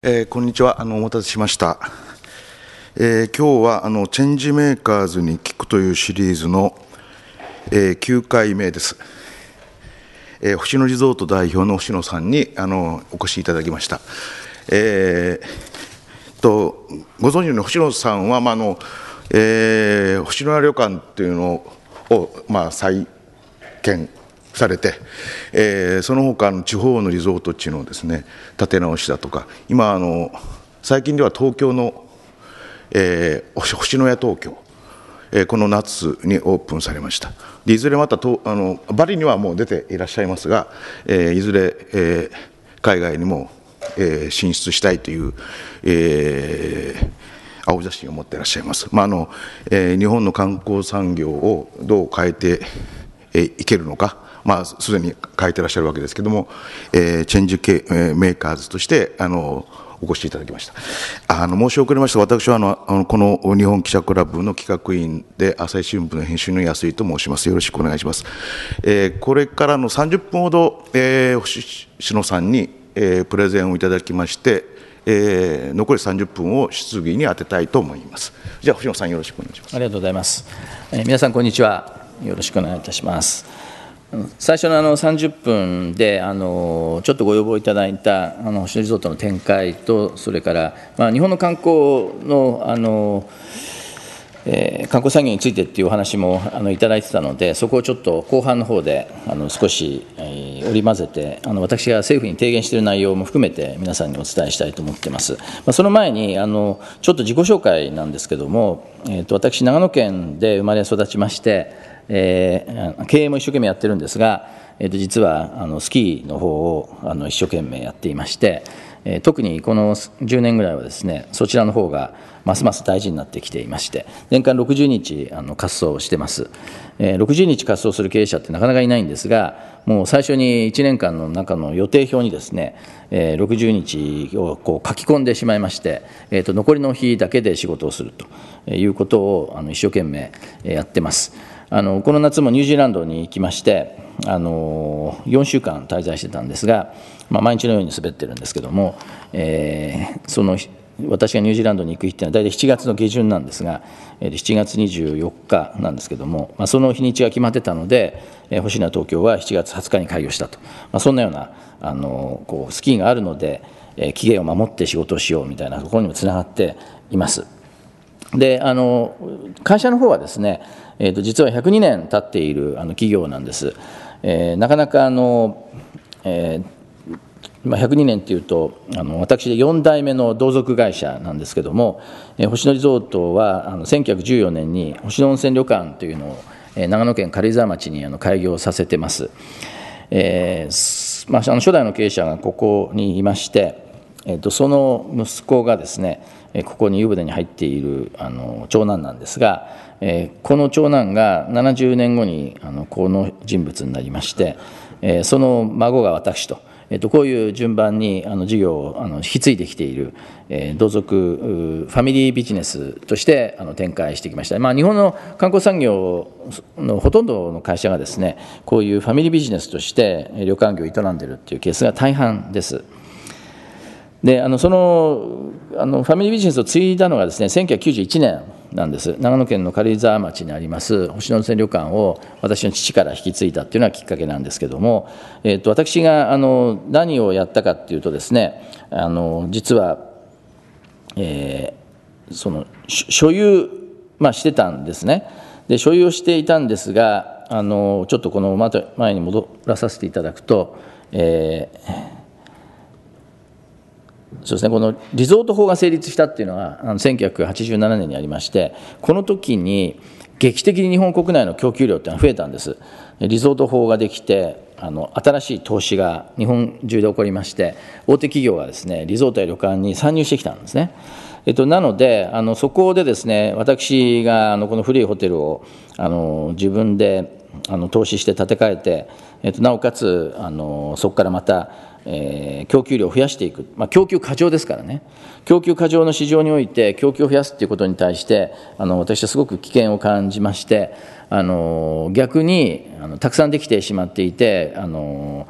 えー、こんにちはあのお待たせしました、えー、今日はあのチェンジメーカーズに聞くというシリーズの、えー、9回目です、えー、星野リゾート代表の星野さんにあのお越しいただきました、えー、とご存知のように星野さんは、まあのえー、星野屋旅館というのを、まあ、再建されて、えー、その他の地方のリゾート地のですね立て直しだとか今あの最近では東京の、えー、星のや東京えー、この夏にオープンされましたでいずれまたとあのバリにはもう出ていらっしゃいますが、えー、いずれ、えー、海外にも、えー、進出したいという、えー、青写真を持っていらっしゃいます、まああのえー、日本の観光産業をどう変えていけるのかまあ、すでに書いてらっしゃるわけですけども、えー、チェンジ系、えー、メーカーズとしてあのお越しいただきましたあの申し遅れました私はあのあのこの日本記者クラブの企画委員で朝日新聞の編集の安井と申しますよろしくお願いします、えー、これからの30分ほど、えー、星野さんに、えー、プレゼンをいただきましてえー、残り30分を質疑に当てたいと思います。じゃあ星野さんよろしくお願いします。ありがとうございます。えー、皆さんこんにちは。よろしくお願いいたします。最初のあの30分であのちょっとご要望いただいたあの星野リゾートの展開とそれから、まあ、日本の観光のあの、え観光産業についてっていうお話もあのいただいてたのでそこをちょっと後半の方であの少し、え織り交ぜてあの私が政府に提言している内容も含めて皆さんにお伝えしたいと思ってます、まあ、その前にあのちょっと自己紹介なんですけども、えと私長野県で生まれ育ちましてえー、経営も一生懸命やってるんですが、えー、と実はあのスキーの方をあの一生懸命やっていまして、えー、特にこの10年ぐらいはですねそちらの方がますます大事になってきていまして年間60日あの滑走してます、えー、60日滑走する経営者ってなかなかいないんですがもう最初に1年間の中の予定表にですね、えー、60日をこう書き込んでしまいまして、えー、と残りの日だけで仕事をするということをあの一生懸命やってます。あのこの夏もニュージーランドに行きましてあの4週間滞在してたんですが、まあ、毎日のように滑ってるんですけども、えー、その私がニュージーランドに行く日っていうのは大体7月の下旬なんですが7月24日なんですけども、まあ、その日にちが決まってたので星名東京は7月20日に開業したと、まあ、そんなようなあのこうスキーがあるので期限を守って仕事をしようみたいなところにもつながっています。であの会社の方はですね、えー、と実は102年経っているあの企業なんです、えー、なかなかあの、えー、まあ、102年っていうとあの私で4代目の同族会社なんですけども、えー、星野リゾートはあの1914年に星野温泉旅館というのを、えー、長野県軽井沢町にあの開業させてます、えーまあ、あの初代の経営者がここにいまして、えーと、とその息子がですねここに湯船に入っているあの長男なんですが、えこの長男が70年後にあのこの人物になりまして、えその孫が私と。えっと、こういう順番にあの事業をあの引き継いできている、えー、同族ファミリービジネスとしてあの展開してきました、まあ、日本の観光産業のほとんどの会社がですねこういうファミリービジネスとして旅館業を営んでいるっていうケースが大半です。であのそのあのファミリービジネスを継いだのがですね1991年なんです長野県の軽井沢町にあります星野温泉旅館を私の父から引き継いだっていうのはきっかけなんですけども、えーと、私があの何をやったかっていうとですねあの実は、えー、その所有、まあ、してたんですねで所有していたんですがあのちょっとこの前に戻らさせていただくと、えーそうですね、このリゾート法が成立したっていうのはあの1987年にありましてこの時に劇的に日本国内の供給量ってのは増えたんですリゾート法ができてあの新しい投資が日本中で起こりまして大手企業がですねリゾートや旅館に参入してきたんですね、えっと、なのであのそこでですね私があのこの古いホテルをあの自分であの投資して建て替えて、えっと、なおかつあのそこからまたえー、供給量を増やしていく、まあ、供給過剰ですからね、供給過剰の市場において、供給を増やすということに対して、あの私はすごく危険を感じまして、あの逆にあのたくさんできてしまっていてあの、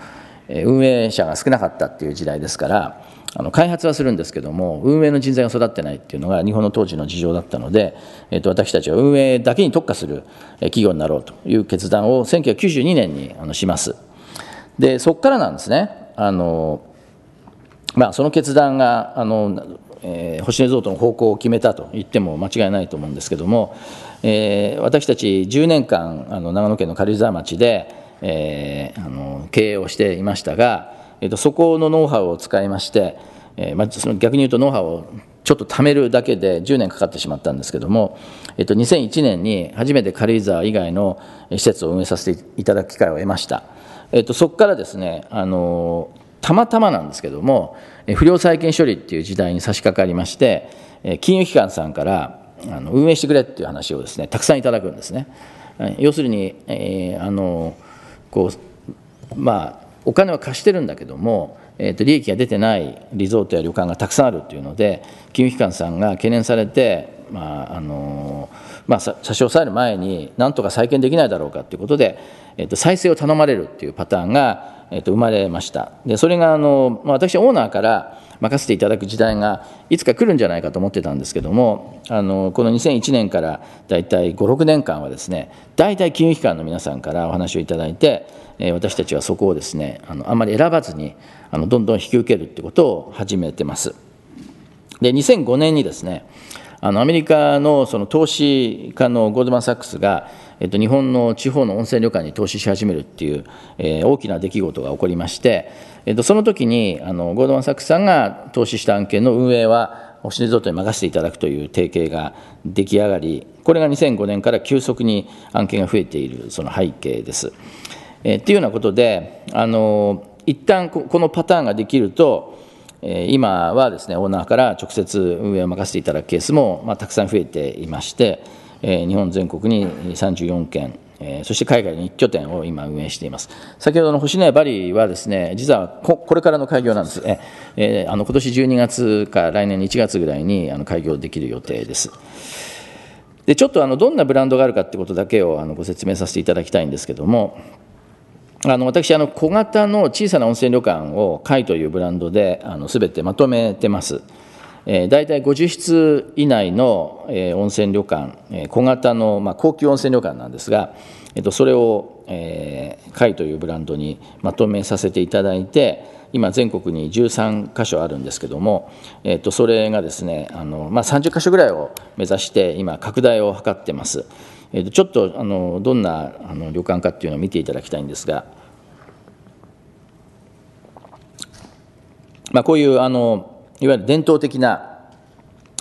運営者が少なかったっていう時代ですから、あの開発はするんですけども、運営の人材が育ってないっていうのが日本の当時の事情だったので、えー、と私たちは運営だけに特化する企業になろうという決断を1992年にあのします。でそこからなんですねあの、まあ、その決断があの、えー、星リゾートの方向を決めたと言っても間違いないと思うんですけども、えー、私たち10年間あの長野県の軽井沢町で、えー、あの経営をしていましたが、えーと、そこのノウハウを使いまして、えーまあ、その逆に言うとノウハウをちょっと貯めるだけで10年かかってしまったんですけども、えっと、2001年に初めて軽井沢以外の施設を運営させていただく機会を得ました。えっと、そこからですねあのたまたまなんですけども不良債権処理っていう時代に差し掛かりまして金融機関さんからあの運営してくれっていう話をですねたくさんいただくんですね。要するに、えー、あのこうまあ、お金は貸してるんだけども、えーと、利益が出てないリゾートや旅館がたくさんあるっていうので金融機関さんが懸念されて、まああのーまあ、差し押さえる前になんとか再建できないだろうかということで、えっと、再生を頼まれるっていうパターンが、えっと、生まれましたでそれがあの、私オーナーから任せていただく時代がいつか来るんじゃないかと思ってたんですけどもあのこの2001年からだいたい56年間はですね大体金融機関の皆さんからお話をいただいて、私たちはそこをですねあのあんまり選ばずにあのどんどん引き受けるってことを始めてますで2005年にですねあのアメリカのその投資家のゴールドマン・サックスが、えっと、日本の地方の温泉旅館に投資し始めるっていう、えー、大きな出来事が起こりまして、えっと、その時にあのゴールドマン・サックスさんが投資した案件の運営は星野リゾートに任せていただくという提携が出来上がりこれが2005年から急速に案件が増えているその背景です。えー、っていうようなことであの一旦このパターンができると今はですねオーナーから直接運営を任せていただくケースも、またくさん増えていまして、え日本全国に34件、えそして海外に1拠点を今運営しています先ほどの星のやバリはですね実はこれからの開業なんです、ね、えあの今年12月か来年1月ぐらいにあの開業できる予定ですでちょっとあのどんなブランドがあるかってことだけをあのご説明させていただきたいんですけどもあの私あの小型の小さな温泉旅館を海というブランドであのてまとめてます、え大体50室以内の、え温泉旅館、え小型の、まあ、高級温泉旅館なんですが、えとそれを、えー、海というブランドにまとめさせていただいて今全国に13箇所あるんですけども、えとそれがですねあの、まあ、30箇所ぐらいを目指して今拡大を図ってますえとちょっとあのどんなあの旅館かっていうのを見ていただきたいんですが、まあ、こういうあのいわゆる伝統的な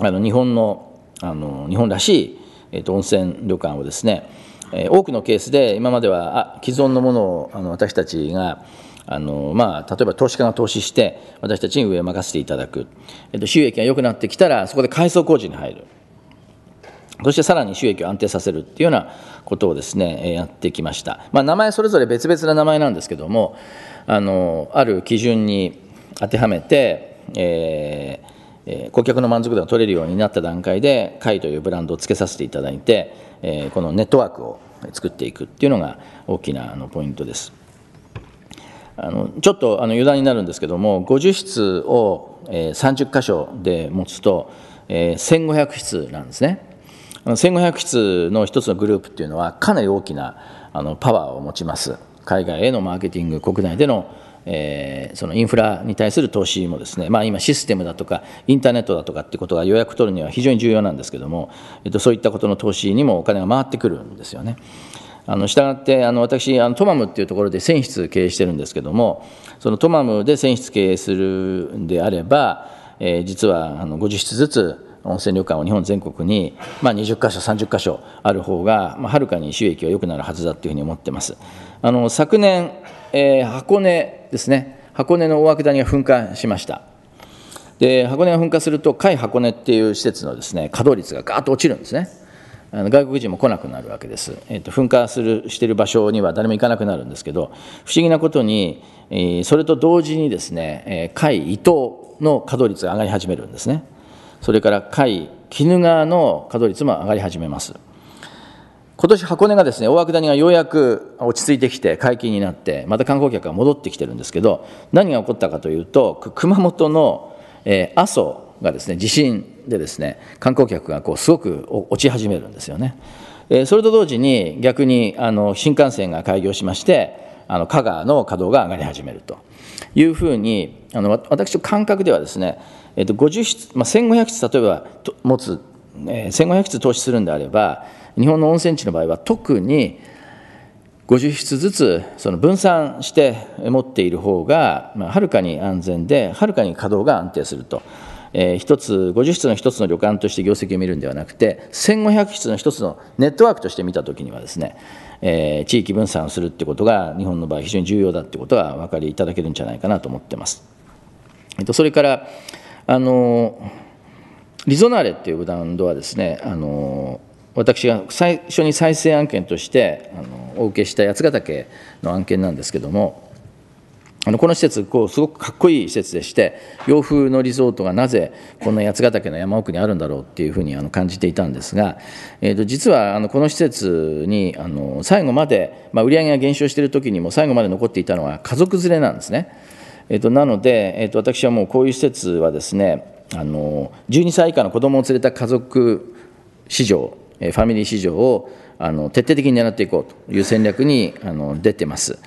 あの日本のあの日本らしい、えー、と温泉旅館をですね、えー、多くのケースで今まではあ既存のものをあの私たちがあのまあ、例えば投資家が投資して私たちに上を任せていただく、えっと、収益が良くなってきたらそこで改装工事に入るそしてさらに収益を安定させるっていうようなことをですね、やってきました。まあ、名前それぞれ別々な名前なんですけども、あの、ある基準に当てはめて、えーえ顧客の満足度が取れるようになった段階で、会というブランドをつけさせていただいて、えこのネットワークを作っていくっていうのが大きなポイントです。あのちょっとあの余談になるんですけども、50室を、え30箇所で持つと、え1500室なんですね。1500室の一つのグループっていうのはかなり大きなあのパワーを持ちます海外へのマーケティング国内でのえー、そのインフラに対する投資もですね、まあ、今、システムだとか、インターネットだとかってことが予約取るには非常に重要なんですけども、えっと、そういったことの投資にもお金が回ってくるんですよね。あの従ってあの私あのトマムっていうところで1000室経営してるんですけどもそのトマムで1000室経営するんであれば、えー、実はあの50室ずつ温泉旅館を日本全国に、まあ、20箇所、30箇所ある方が、まあ、はるかに収益は良くなるはずだというふうに思ってます。あの昨年、えー、箱根ですね、箱根の大涌谷が噴火しました。で箱根が噴火すると、甲斐箱根っていう施設のです、ね、稼働率がガーッと落ちるんですね。あの外国人も来なくなるわけです、えーと、噴火するしている場所には誰も行かなくなるんですけど不思議なことに、えー、それと同時にですね甲斐、ー、伊東の稼働率が上がり始めるんですね。それから甲斐、鬼怒川の稼働率も上がり始めます。今年箱根がですね、大涌谷がようやく落ち着いてきて、解禁になって、また観光客が戻ってきてるんですけど、何が起こったかというと、熊本の、えー、阿蘇がですね、地震でですね、観光客がこうすごく落ち始めるんですよね。えー、それと同時に、逆にあの新幹線が開業しまして、あの香川の稼働が上がり始めるというふうに、あの私の感覚ではですね、えっと、50室、まあ、1500室、例えば持つ、えー、1500室投資するんであれば、日本の温泉地の場合は特に50室ずつその分散して持っている方が、まあ、はるかに安全で、はるかに稼働が安定すると。えー、1つ50室の1つの旅館として業績を見るんではなくて1500室の1つのネットワークとして見たときにはですね、えー、地域分散をするってことが日本の場合非常に重要だってことは分かりいただけるんじゃないかなと思ってます。えっと、それから、あのリゾナーレっていうブランドはですねあの私が最初に再生案件としてあのお受けした八ヶ岳の案件なんですけどもあのこの施設こうすごくかっこいい施設でして洋風のリゾートがなぜこんな八ヶ岳の山奥にあるんだろうっていうふうにあの感じていたんですが、えー、と実はあのこの施設にあの最後まで、まあ、売り上げが減少している時にも最後まで残っていたのは家族連れなんですね。えっと、なので、えっと、私はもうこういう施設はですねあの12歳以下の子どもを連れた家族市場ファミリー市場をあの徹底的に狙っていこうという戦略にあの出てます。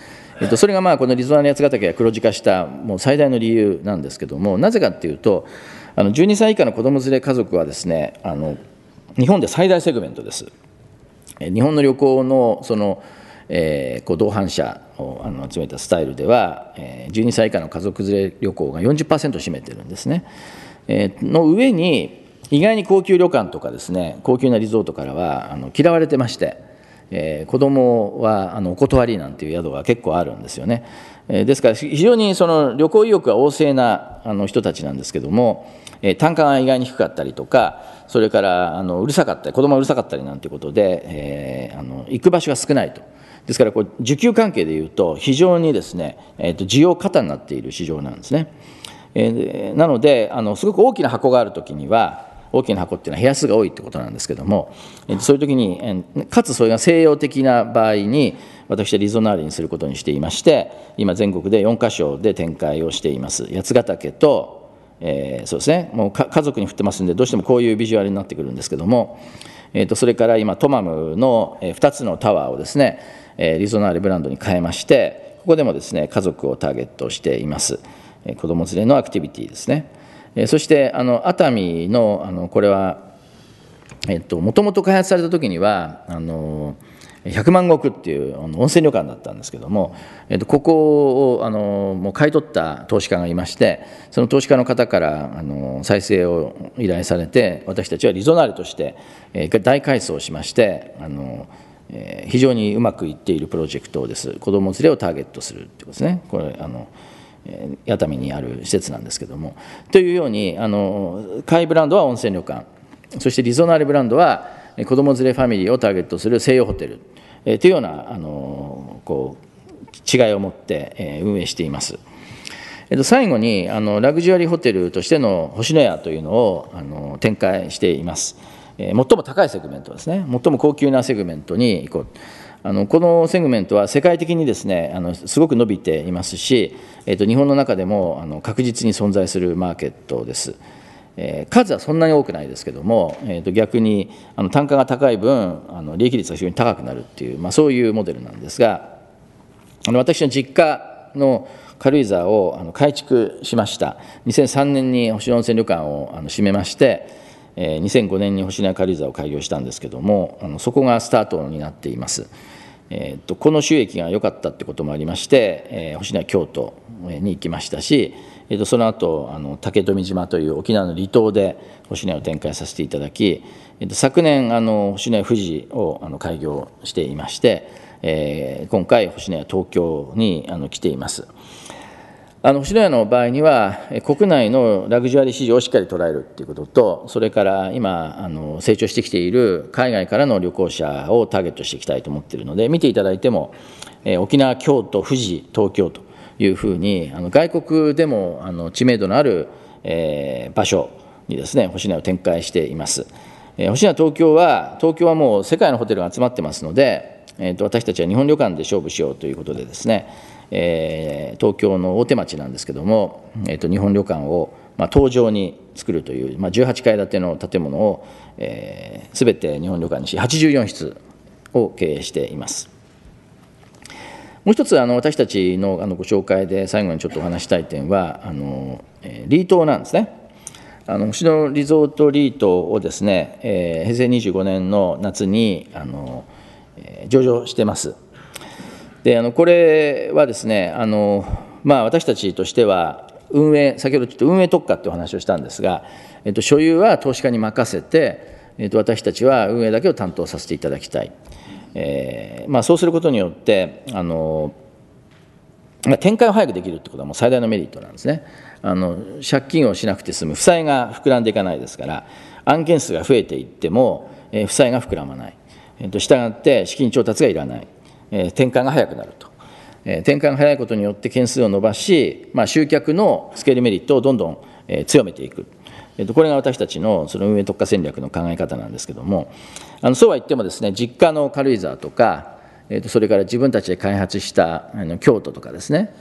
えっと、それがまあこのリゾナリ八ヶ岳が黒字化したもう最大の理由なんですけどもなぜかっていうとあの12歳以下の子ども連れ家族はですねあの日本で最大セグメントです。日本の旅行のそのえー、こう同伴者をあの集めたスタイルでは、えー、12歳以下の家族連れ旅行が40%占めてるんですね。えー、の上に意外に高級旅館とかですね高級なリゾートからはあの嫌われてまして。えー、子供はあのお断りなんていう宿が結構あるんですよね、えー、ですから非常にその旅行意欲が旺盛なあの人たちなんですけども、えー、単価が意外に低かったりとかそれからあのうるさかったり子供がうるさかったりなんていうことで、えー、あの行く場所が少ないと。ですからこう需給関係でいうと非常にですね、えー、と需要過多になっている市場なんですね、えー、なのであのすごく大きな箱があるときには大きな箱っていうのは部屋数が多いってことなんですけども、えー、そういう時に、えー、かつそれが西洋的な場合に私はリゾナーレにすることにしていまして今全国で4か所で展開をしています八ヶ岳とえー、そうですねもう家族に振ってますんでどうしてもこういうビジュアルになってくるんですけども、えーと、それから今トマムの2つのタワーをですねえリゾナーレブランドに変えましてここでもですね家族をターゲットしています、え子ども連れのアクティビティですね、えそしてあの熱海のあのこれはも、えっともと開発された時にはあの100万石っていう温泉旅館だったんですけども、えっと、ここをあのもう買い取った投資家がいましてその投資家の方からあの再生を依頼されて私たちはリゾナーレとして、え大改装しましてあのえ非常にうまくいっているプロジェクトです、子ども連れをターゲットするということですね、これあの、え熱海にある施設なんですけども。というように、あの海ブランドは温泉旅館、そしてリゾナーレブランドは子ども連れファミリーをターゲットする西洋ホテル、えというようなあのこう違いを持って、え運営しています。えっと、最後にあのラグジュアリーホテルとしての星のやというのをあの展開しています。最も高いセグメントですね最も高級なセグメントに行こうあのこのセグメントは世界的にですねあのすごく伸びていますし、えー、と日本の中でもあの確実に存在するマーケットです。えー、数はそんなに多くないですけども、えー、と逆にあの単価が高い分あの利益率が非常に高くなるっていう、まあ、そういうモデルなんですがあの私の実家の軽井沢をあの改築しました2003年に星野温泉旅館をあの閉めましてえ2005年に星名軽井沢を開業したんですけどもあのそこがスタートになっています、えっとこの収益が良かったってこともありまして、え星名京都に行きましたし、えっとその後あの竹富島という沖縄の離島で星名を展開させていただき、えっと昨年あの星名富士をあの開業していまして、え今回星名は東京にあの来ています。あの星野屋の場合には国内のラグジュアリー市場をしっかり捉えるっていうこととそれから今あの成長してきている海外からの旅行者をターゲットしていきたいと思っているので見ていただいても、え沖縄京都富士東京というふうにあの外国でもあの知名度のある、えー、場所にですね星野屋を展開しています、えー、星野東京は東京はもう世界のホテルが集まってますので、えーと、と私たちは日本旅館で勝負しようということでですねえー、東京の大手町なんですけども、えーと、日本旅館を、まあ、東場に作るという、まあ、18階建ての建物を、えー、て日本旅館にし84室を経営しています。もう一つあの私たちのあのご紹介で最後にちょっとお話したい点はあの、えー、リートなんですね。あの星野リゾートリートをですね、えー、平成25年の夏にあの、えー、上場してます。であのこれはですねあの、まあ、私たちとしては運営先ほどちょっと運営特化ってお話をしたんですが、えっと、所有は投資家に任せて、えっと、私たちは運営だけを担当させていただきたい、えーまあ、そうすることによってあの展開を早くできるってことはもう最大のメリットなんですねあの借金をしなくて済む負債が膨らんでいかないですから案件数が増えていっても、えー、負債が膨らまない、えっと従って資金調達がいらないえ転換が早くなると、え転換が早いことによって件数を伸ばし、まあ、集客のスケールメリットをどんどん、え強めていく。えとこれが私たちのその運営特化戦略の考え方なんですけどもあのそうは言ってもですね実家の軽井沢とか、えとそれから自分たちで開発したあの京都とかですね、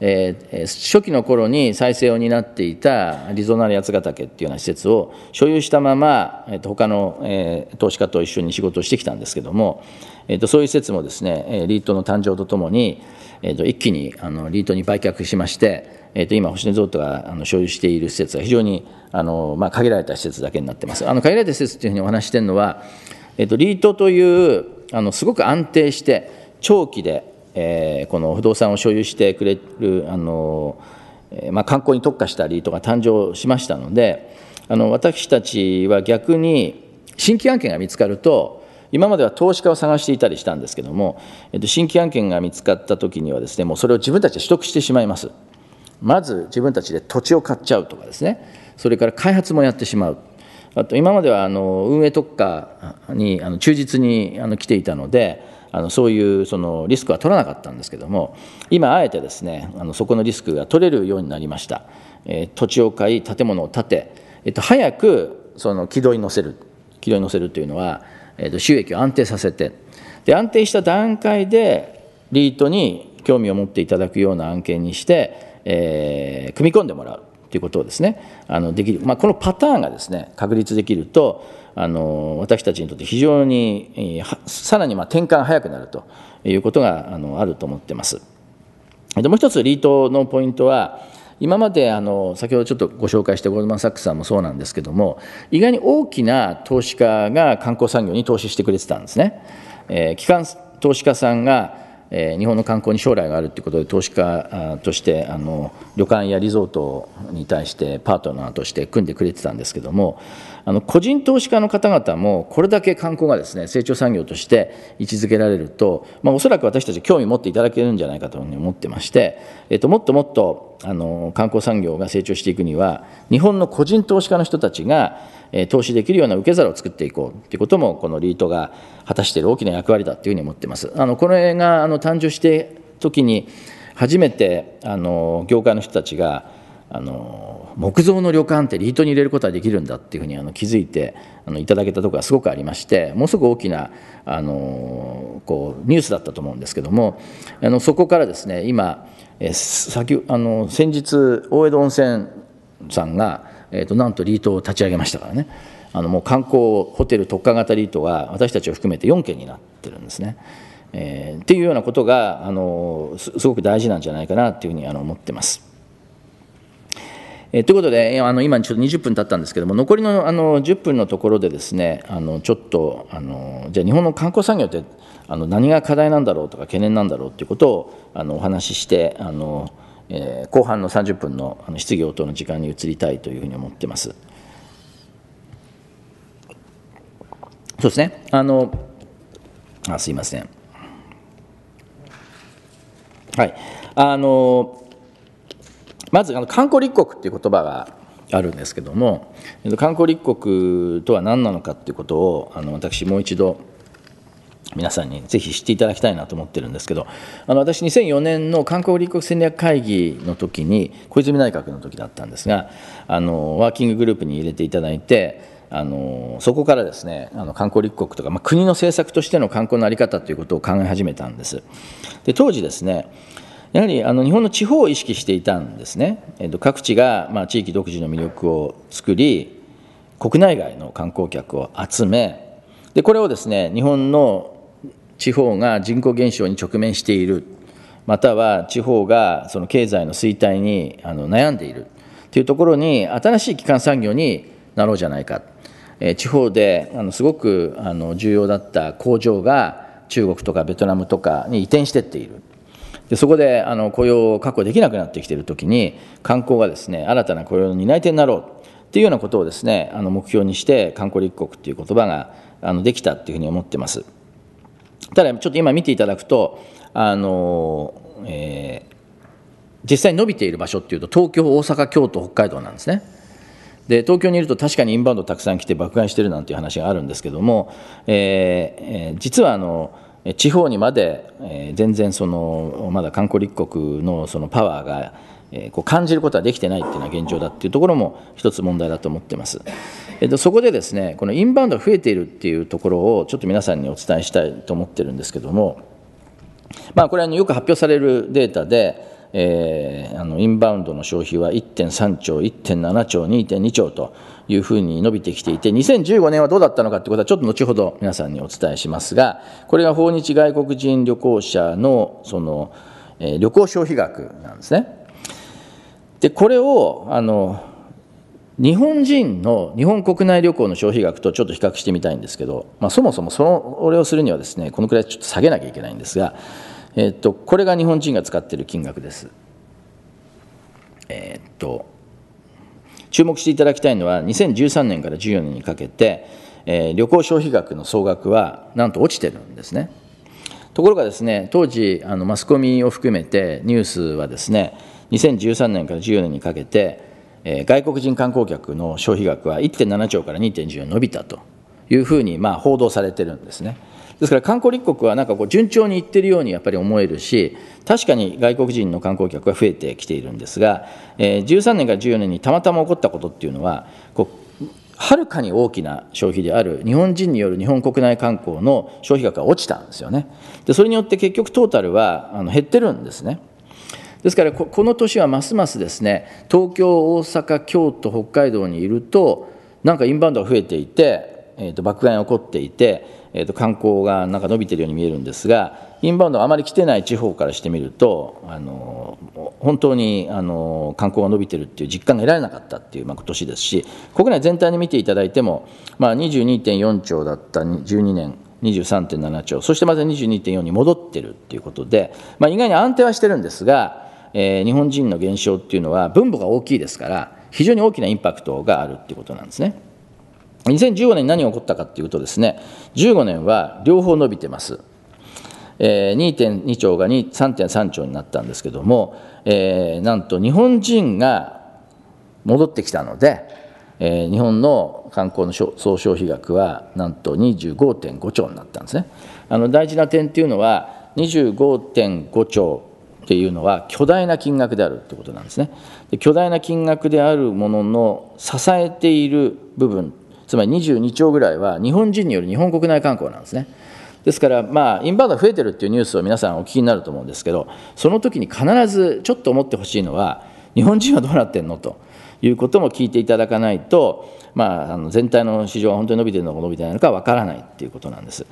え初期の頃に再生を担っていたリゾナル八ヶ岳っていうような施設を所有したまま、えー、と他の、え投資家と一緒に仕事をしてきたんですけどもえーと、そういう説もですねリートの誕生とともに、えーと、一気にあのリートに売却しまして、えーと、今星野ゾートがあの所有している施設が非常にあの、まあ、限られた施設だけになってますあの限られた施設というふうにお話してるのは、えー、とリートというあのすごく安定して長期で、えー、この不動産を所有してくれるあの、えまあ、観光に特化したリートが誕生しましたのであの私たちは逆に新規案件が見つかると今までは投資家を探していたりしたんですけども、えっと、新規案件が見つかったときにはですねもうそれを自分たちで取得してしまいますまず自分たちで土地を買っちゃうとかですねそれから開発もやってしまうあと今まではあの運営特化にあの忠実にあの来ていたのであのそういうそのリスクは取らなかったんですけども今あえてですねあのそこのリスクが取れるようになりました、えー、土地を買い建物を建て、えっと、早くその軌道に乗せる軌道に乗せるというのはえと収益を安定させてで安定した段階でリートに興味を持っていただくような案件にして、えー、組み込んでもらうということをですねあのできる、まあ、このパターンがですね確立できるとあの私たちにとって非常に、さらにまあ転換が早くなるということがあのあると思ってます。でもう一つリートのポイントは今まであの先ほどちょっとご紹介したゴールドマン・サックスさんもそうなんですけども意外に大きな投資家が観光産業に投資してくれてたんですね。えー、機関投資家さんがえ日本の観光に将来があるということで投資家としてあの旅館やリゾートに対してパートナーとして組んでくれてたんですけどもあの個人投資家の方々も、これだけ観光がですね成長産業として位置づけられると、まあ、おそらく私たち、興味持っていただけるんじゃないかというに思ってまして、えっと、もっともっとあの観光産業が成長していくには、日本の個人投資家の人たちが、え投資できるような受け皿を作っていこうということも、このリートが果たしている大きな役割だというふうに思ってます。あのこれがあの誕生して時に初めてあの業界の人たちがあの木造の旅館ってリートに入れることはできるんだっていうふうにあの気づいてあのいただけたところがすごくありましてものすごく大きなあのこうニュースだったと思うんですけどもあのそこからですね今え先あの先日大江戸温泉さんが、えーと、なんとリートを立ち上げましたからねあのもう観光ホテル特化型リートは私たちを含めて4件になってるんですね。えー、っていうようなことがあのすごく大事なんじゃないかなっていうふうにあの思ってます。えー、ということで、あの今ちょっと20分経ったんですけれども、残りのあの10分のところでですね、あのちょっとあのじゃあ日本の観光産業ってあの何が課題なんだろうとか懸念なんだろうということをあのお話しして、あのえー、後半の30分のあの質疑応答の時間に移りたいというふうに思ってます。そうですね。あのあすいません。はい。あのまずあの観光立国っていう言葉があるんですけども観光立国とは何なのかっていうことをあの私もう一度皆さんにぜひ知っていただきたいなと思ってるんですけどあの私2004年の観光立国戦略会議の時に小泉内閣の時だったんですがあのワーキンググループに入れていただいてあのそこからですねあの観光立国とか、まあ、国の政策としての観光の在り方ということを考え始めたんですで当時ですねやはりあの日本の地方を意識していたんですね、えー、と各地が、まあ、地域独自の魅力を作り国内外の観光客を集めでこれをですね日本の地方が人口減少に直面しているまたは地方がその経済の衰退にあの悩んでいるというところに新しい基幹産業になろうじゃないか、えー、地方であのすごくあの重要だった工場が中国とかベトナムとかに移転してっているでそこであの雇用を確保できなくなってきているときに、観光がですね新たな雇用の担い手になろうっていうようなことをですねあの目標にして、観光立国という言葉があのできたというふうに思ってます。ただ、ちょっと今見ていただくと、あのえー、実際に伸びている場所っていうと、東京、大阪、京都、北海道なんですね。で東京にいると確かにインバウンドたくさん来て爆買いしてるなんていう話があるんですけども、えー、実はあの地方にまで、え全然そのまだ観光立国のそのパワーが、えこう感じることはできてないっていうのは現状だっていうところも一つ問題だと思ってます、えーと、そこでですねこのインバウンドが増えているっていうところをちょっと皆さんにお伝えしたいと思ってるんですけどもまあこれはよく発表されるデータでえー、あのインバウンドの消費は1.3兆、1.7兆、2.2兆というふうに伸びてきていて、2015年はどうだったのかということは、ちょっと後ほど皆さんにお伝えしますが、これが訪日外国人旅行者のその、えー、旅行消費額なんですね。でこれをあの日本人の日本国内旅行の消費額とちょっと比較してみたいんですけど、まあ、そもそもそのをするにはですねこのくらいちょっと下げなきゃいけないんですがえっと、これが日本人が使っている金額です。えっと、注目していただきたいのは、2013年から14年にかけて、えー、旅行消費額の総額は、なんと落ちてるんですね。ところがですね、当時、あのマスコミを含めて、ニュースはですね、2013年から14年にかけて、えー、外国人観光客の消費額は1.7兆から2.14伸びたというふうに、まあ、報道されてるんですね。ですから観光立国はなんかこう順調にいってるようにやっぱり思えるし、確かに外国人の観光客が増えてきているんですが、えー、13年から14年にたまたま起こったことっていうのは、こうはるかに大きな消費である日本人による日本国内観光の消費額が落ちたんですよね。でそれによって結局トータルはあの減ってるんですね。ですからこの年はますますですね東京大阪京都北海道にいるとなんかインバウンドが増えていて、えーと、爆買いが起こっていてえー、と観光がなんか伸びてるように見えるんですが、インバウンドがあまり来てない地方からしてみると、あの本当にあの観光が伸びてるっていう実感が得られなかったっていう、まあ、年ですし、国内全体に見ていただいても、まあ、22.4兆だった12年、23.7兆、そしてまた22.4に戻ってるっていうことで、まあ、意外に安定はしてるんですが、えー、日本人の減少っていうのは分母が大きいですから、非常に大きなインパクトがあるっていうことなんですね。2015年に何が起こったかというとですね、15年は両方伸びてます。え2.2兆が3.3兆になったんですけども、えー、なんと日本人が戻ってきたので、えー、日本の観光の総消費額はなんと25.5兆になったんですね。あの大事な点というのは25.5兆っていうのは巨大な金額であるってことなんですね。で巨大な金額であるものの支えている部分つまり22兆ぐらいは日本人による日本国内観光なんですね。ですから、まあ、インバウンド増えてるっていうニュースを皆さんお聞きになると思うんですけど、その時に必ずちょっと思ってほしいのは、日本人はどうなってんのということも聞いていただかないと、まあ、あの全体の市場は本当に伸びてるのか伸びてないのかわからないっていうことなんです。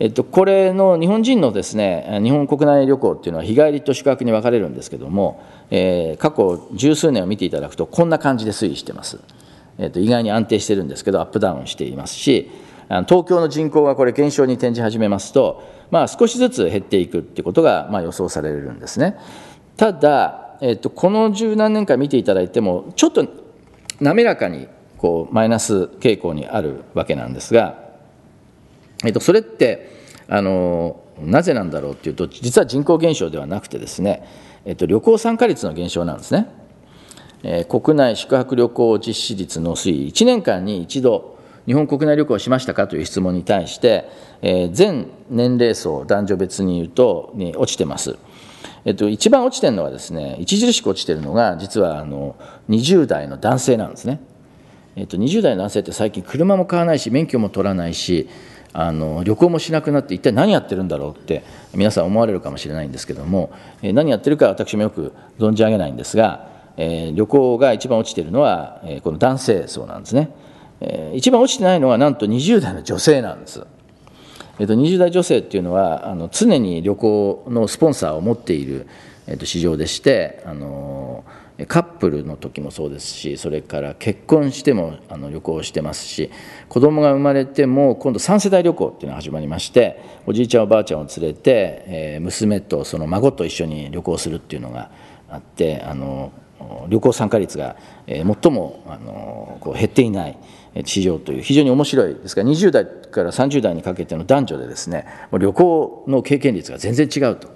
えっと、これの日本人のですね日本国内旅行っていうのは日帰りと宿泊に分かれるんですけども、えー、過去十数年を見ていただくとこんな感じで推移してます。えー、と意外に安定してるんですけどアップダウンしていますし東京の人口がこれ減少に転じ始めますと、まあ、少しずつ減っていくってことがまあ予想されるんですねただ、えー、とこの十何年間見ていただいてもちょっと滑らかにこうマイナス傾向にあるわけなんですが、えー、とそれってあのなぜなんだろうというと実は人口減少ではなくてですね、えっと旅行参加率の減少なんですね。え国内宿泊旅行実施率の推移、1年間に1度、日本国内旅行しましたかという質問に対して、え全年齢層、男女別に言うと、ね、落ちてます。えっと、一番落ちてるのはですね、著しく落ちてるのが、実はあの20代の男性なんですね。えっと、20代の男性って最近、車も買わないし、免許も取らないし、あの旅行もしなくなって一体何やってるんだろうって皆さん思われるかもしれないんですけども何やってるか私もよく存じ上げないんですがえー、旅行が一番落ちているのは、えー、この男性層なんですね、えー、一番落ちてないのはなんと20代の女性なんです、えーと、20代女性っていうのはあの常に旅行のスポンサーを持っている、えーと、市場でして、あのカップルの時もそうですしそれから結婚してもあの旅行してますし子供が生まれても今度3世代旅行っていうのが始まりましておじいちゃんおばあちゃんを連れて、えー、娘とその孫と一緒に旅行するっていうのがあってあの旅行参加率が最もあのこう減っていない市場という非常に面白いですから20代から30代にかけての男女でですね旅行の経験率が全然違うと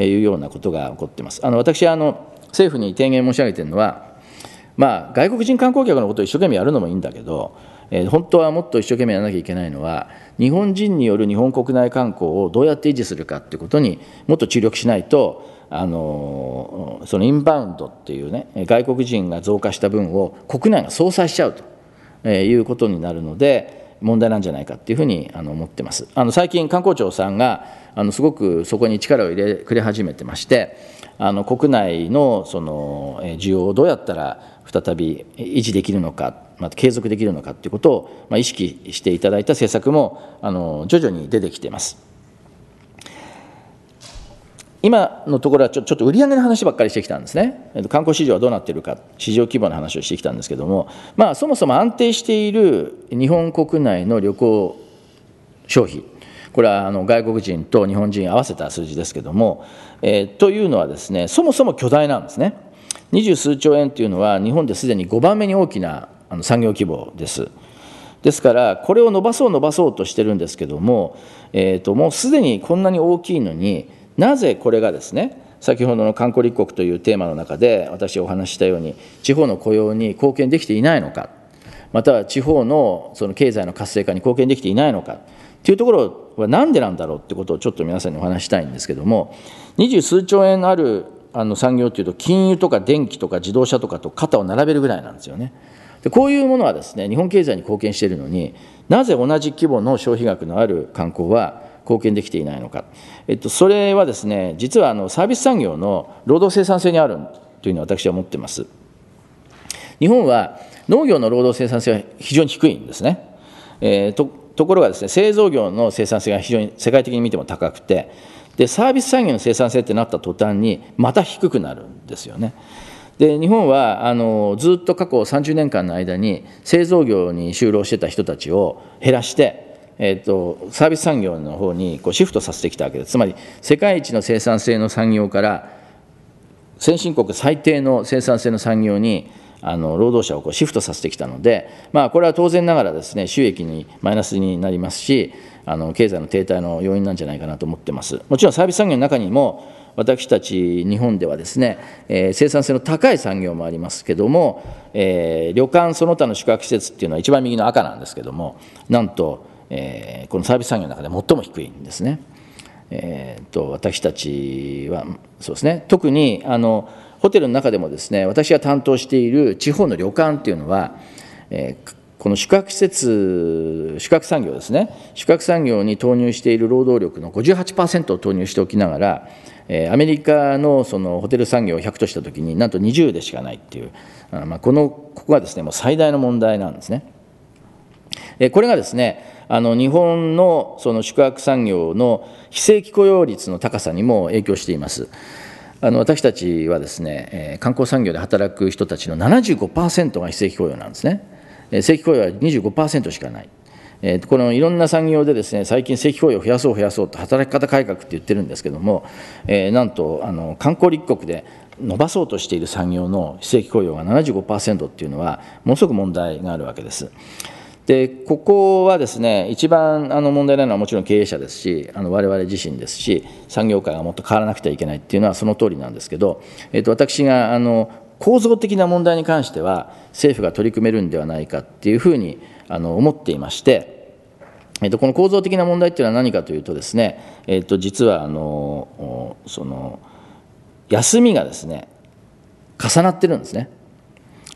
いうようなことが起こっています。あの私あの政府に提言申し上げているのは、まあ、外国人観光客のことを一生懸命やるのもいいんだけど、え本当はもっと一生懸命やらなきゃいけないのは、日本人による日本国内観光をどうやって維持するかということにもっと注力しないと、あのそのインバウンドっていうね外国人が増加した分を国内が相殺しちゃうということになるので問題なんじゃないかっていうふうにあの思ってますあの最近観光庁さんがあのすごくそこに力を入れくれ始めてましてあの国内のその需要をどうやったら再び維持できるのかまた継続できるのかということを、まあ、意識していただいた政策もあの徐々に出てきています。今のところはちょちょっと売上の話ばっかりしてきたんですね、観光市場はどうなっているか、市場規模の話をしてきたんですけども、まあ、そもそも安定している日本国内の旅行消費、これはあの外国人と日本人合わせた数字ですけども、えー、というのはですね、そもそも巨大なんですね、二十数兆円というのは、日本ですでに5番目に大きなあの産業規模です。ですから、これを伸ばそう伸ばそうとしてるんですけども、えー、ともうすでにこんなに大きいのに、なぜこれがですね先ほどの観光立国というテーマの中で私お話ししたように地方の雇用に貢献できていないのかまたは地方のその経済の活性化に貢献できていないのかというところはなんでなんだろうってことをちょっと皆さんにお話したいんですけども二十数兆円あるあの産業というと金融とか電気とか自動車とかと肩を並べるぐらいなんですよね。でこういうものはですね日本経済に貢献しているのになぜ同じ規模の消費額のある観光は貢献できていないのか、えっと、それはですね実はあのサービス産業の労働生産性にあるというのを私は思ってます。日本は農業の労働生産性は非常に低いんですね。えー、とところがですね製造業の生産性が非常に世界的に見ても高くてでサービス産業の生産性ってなった途端にまた低くなるんですよね。で日本はあのずっと過去30年間の間に製造業に就労してた人たちを減らしてえーと、サービス産業の方にこうシフトさせてきたわけですつまり世界一の生産性の産業から先進国最低の生産性の産業にあの労働者をこうシフトさせてきたので、まあ、これは当然ながらですね収益にマイナスになりますしあの経済の停滞の要因なんじゃないかなと思ってますもちろんサービス産業の中にも私たち日本ではですね、えー、生産性の高い産業もありますけども、えー、旅館その他の宿泊施設っていうのは一番右の赤なんですけどもなんとえー、このサービス産業の中で最も低いんですね。えーと、私たちはそうですね特にあのホテルの中でもですね私が担当している地方の旅館っていうのは、えー、この宿泊施設宿泊産業ですね宿泊産業に投入している労働力の58%を投入しておきながら、えー、アメリカのそのホテル産業を100としたときになんと20でしかないっていうあ、まあ、このここがですねもう最大の問題なんですね。えー、これがですねあの日本のその宿泊産業の非正規雇用率の高さにも影響しています。あの私たちはですね、え観光産業で働く人たちの75%が非正規雇用なんですね、え正規雇用は25%しかない、えこのいろんな産業でですね最近、正規雇用を増やそう、増やそうと働き方改革って言ってるんですけども、えなんとあの観光立国で伸ばそうとしている産業の非正規雇用が75%っていうのは、ものすごく問題があるわけです。でここはですね一番あの問題なのはもちろん経営者ですしあの我々自身ですし産業界がもっと変わらなくてはいけないっていうのはその通りなんですけど、えっと私があの構造的な問題に関しては政府が取り組めるんではないかっていうふうにあの思っていまして、えっとこの構造的な問題っていうのは何かというとですね、えっと実はあのその休みがですね重なってるんですね。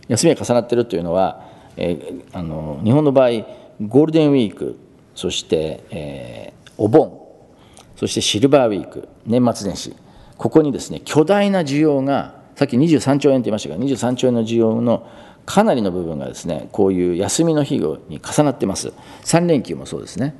休みが重なってるというのはえー、あの日本の場合ゴールデンウィークそして、えー、お盆そしてシルバーウィーク年末年始ここにですね巨大な需要がさっき23兆円って言いましたが23兆円の需要のかなりの部分がですねこういう休みの日に重なってます3連休もそうですね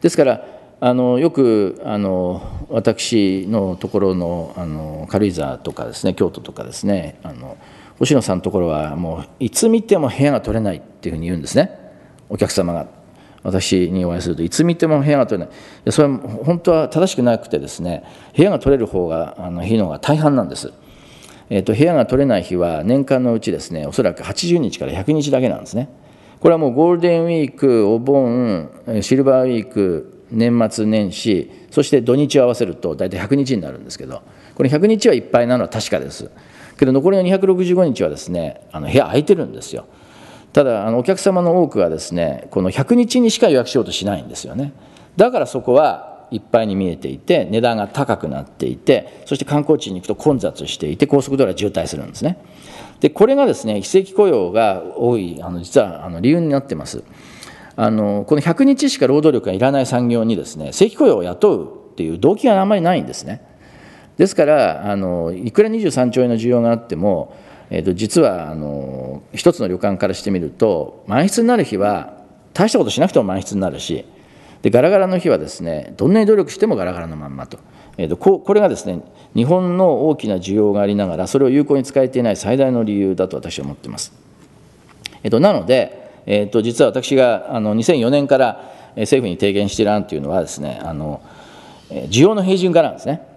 ですからあのよくあの私のところのあの軽井沢とかですね京都とかですねあの星野さんのところはもういつ見ても部屋が取れないっていうふうに言うんですねお客様が私にお会いするといつ見ても部屋が取れないいやそれは本当は正しくなくてですね部屋が取れる方があの日のが大半なんです、えーと、と部屋が取れない日は年間のうちですねおそらく80日から100日だけなんですねこれはもうゴールデンウィークお盆シルバーウィーク年末年始そして土日を合わせると大体100日になるんですけどこの100日はいっぱいなのは確かですけど残りの265日はですねあの部屋空いてるんですよただあのお客様の多くはですねこの100日にしか予約しようとしないんですよねだからそこはいっぱいに見えていて値段が高くなっていてそして観光地に行くと混雑していて高速道路は渋滞するんですねでこれがですね非正規雇用が多いあの実はあの理由になってますあのこの100日しか労働力がいらない産業にですね正規雇用を雇うっていう動機があまりないんですねですからあの、いくら23兆円の需要があっても、えーと、実はあの一つの旅館からしてみると、満室になる日は、大したことしなくても満室になるし、でガラガラの日はですねどんなに努力してもガラガラのまんまと,、えーと、ここれがですね日本の大きな需要がありながらそれを有効に使えていない最大の理由だと私は思っています、えーと、なので、えーと、と実は私があの2004年から政府に提言している案というのはですねあの需要の平準化なんですね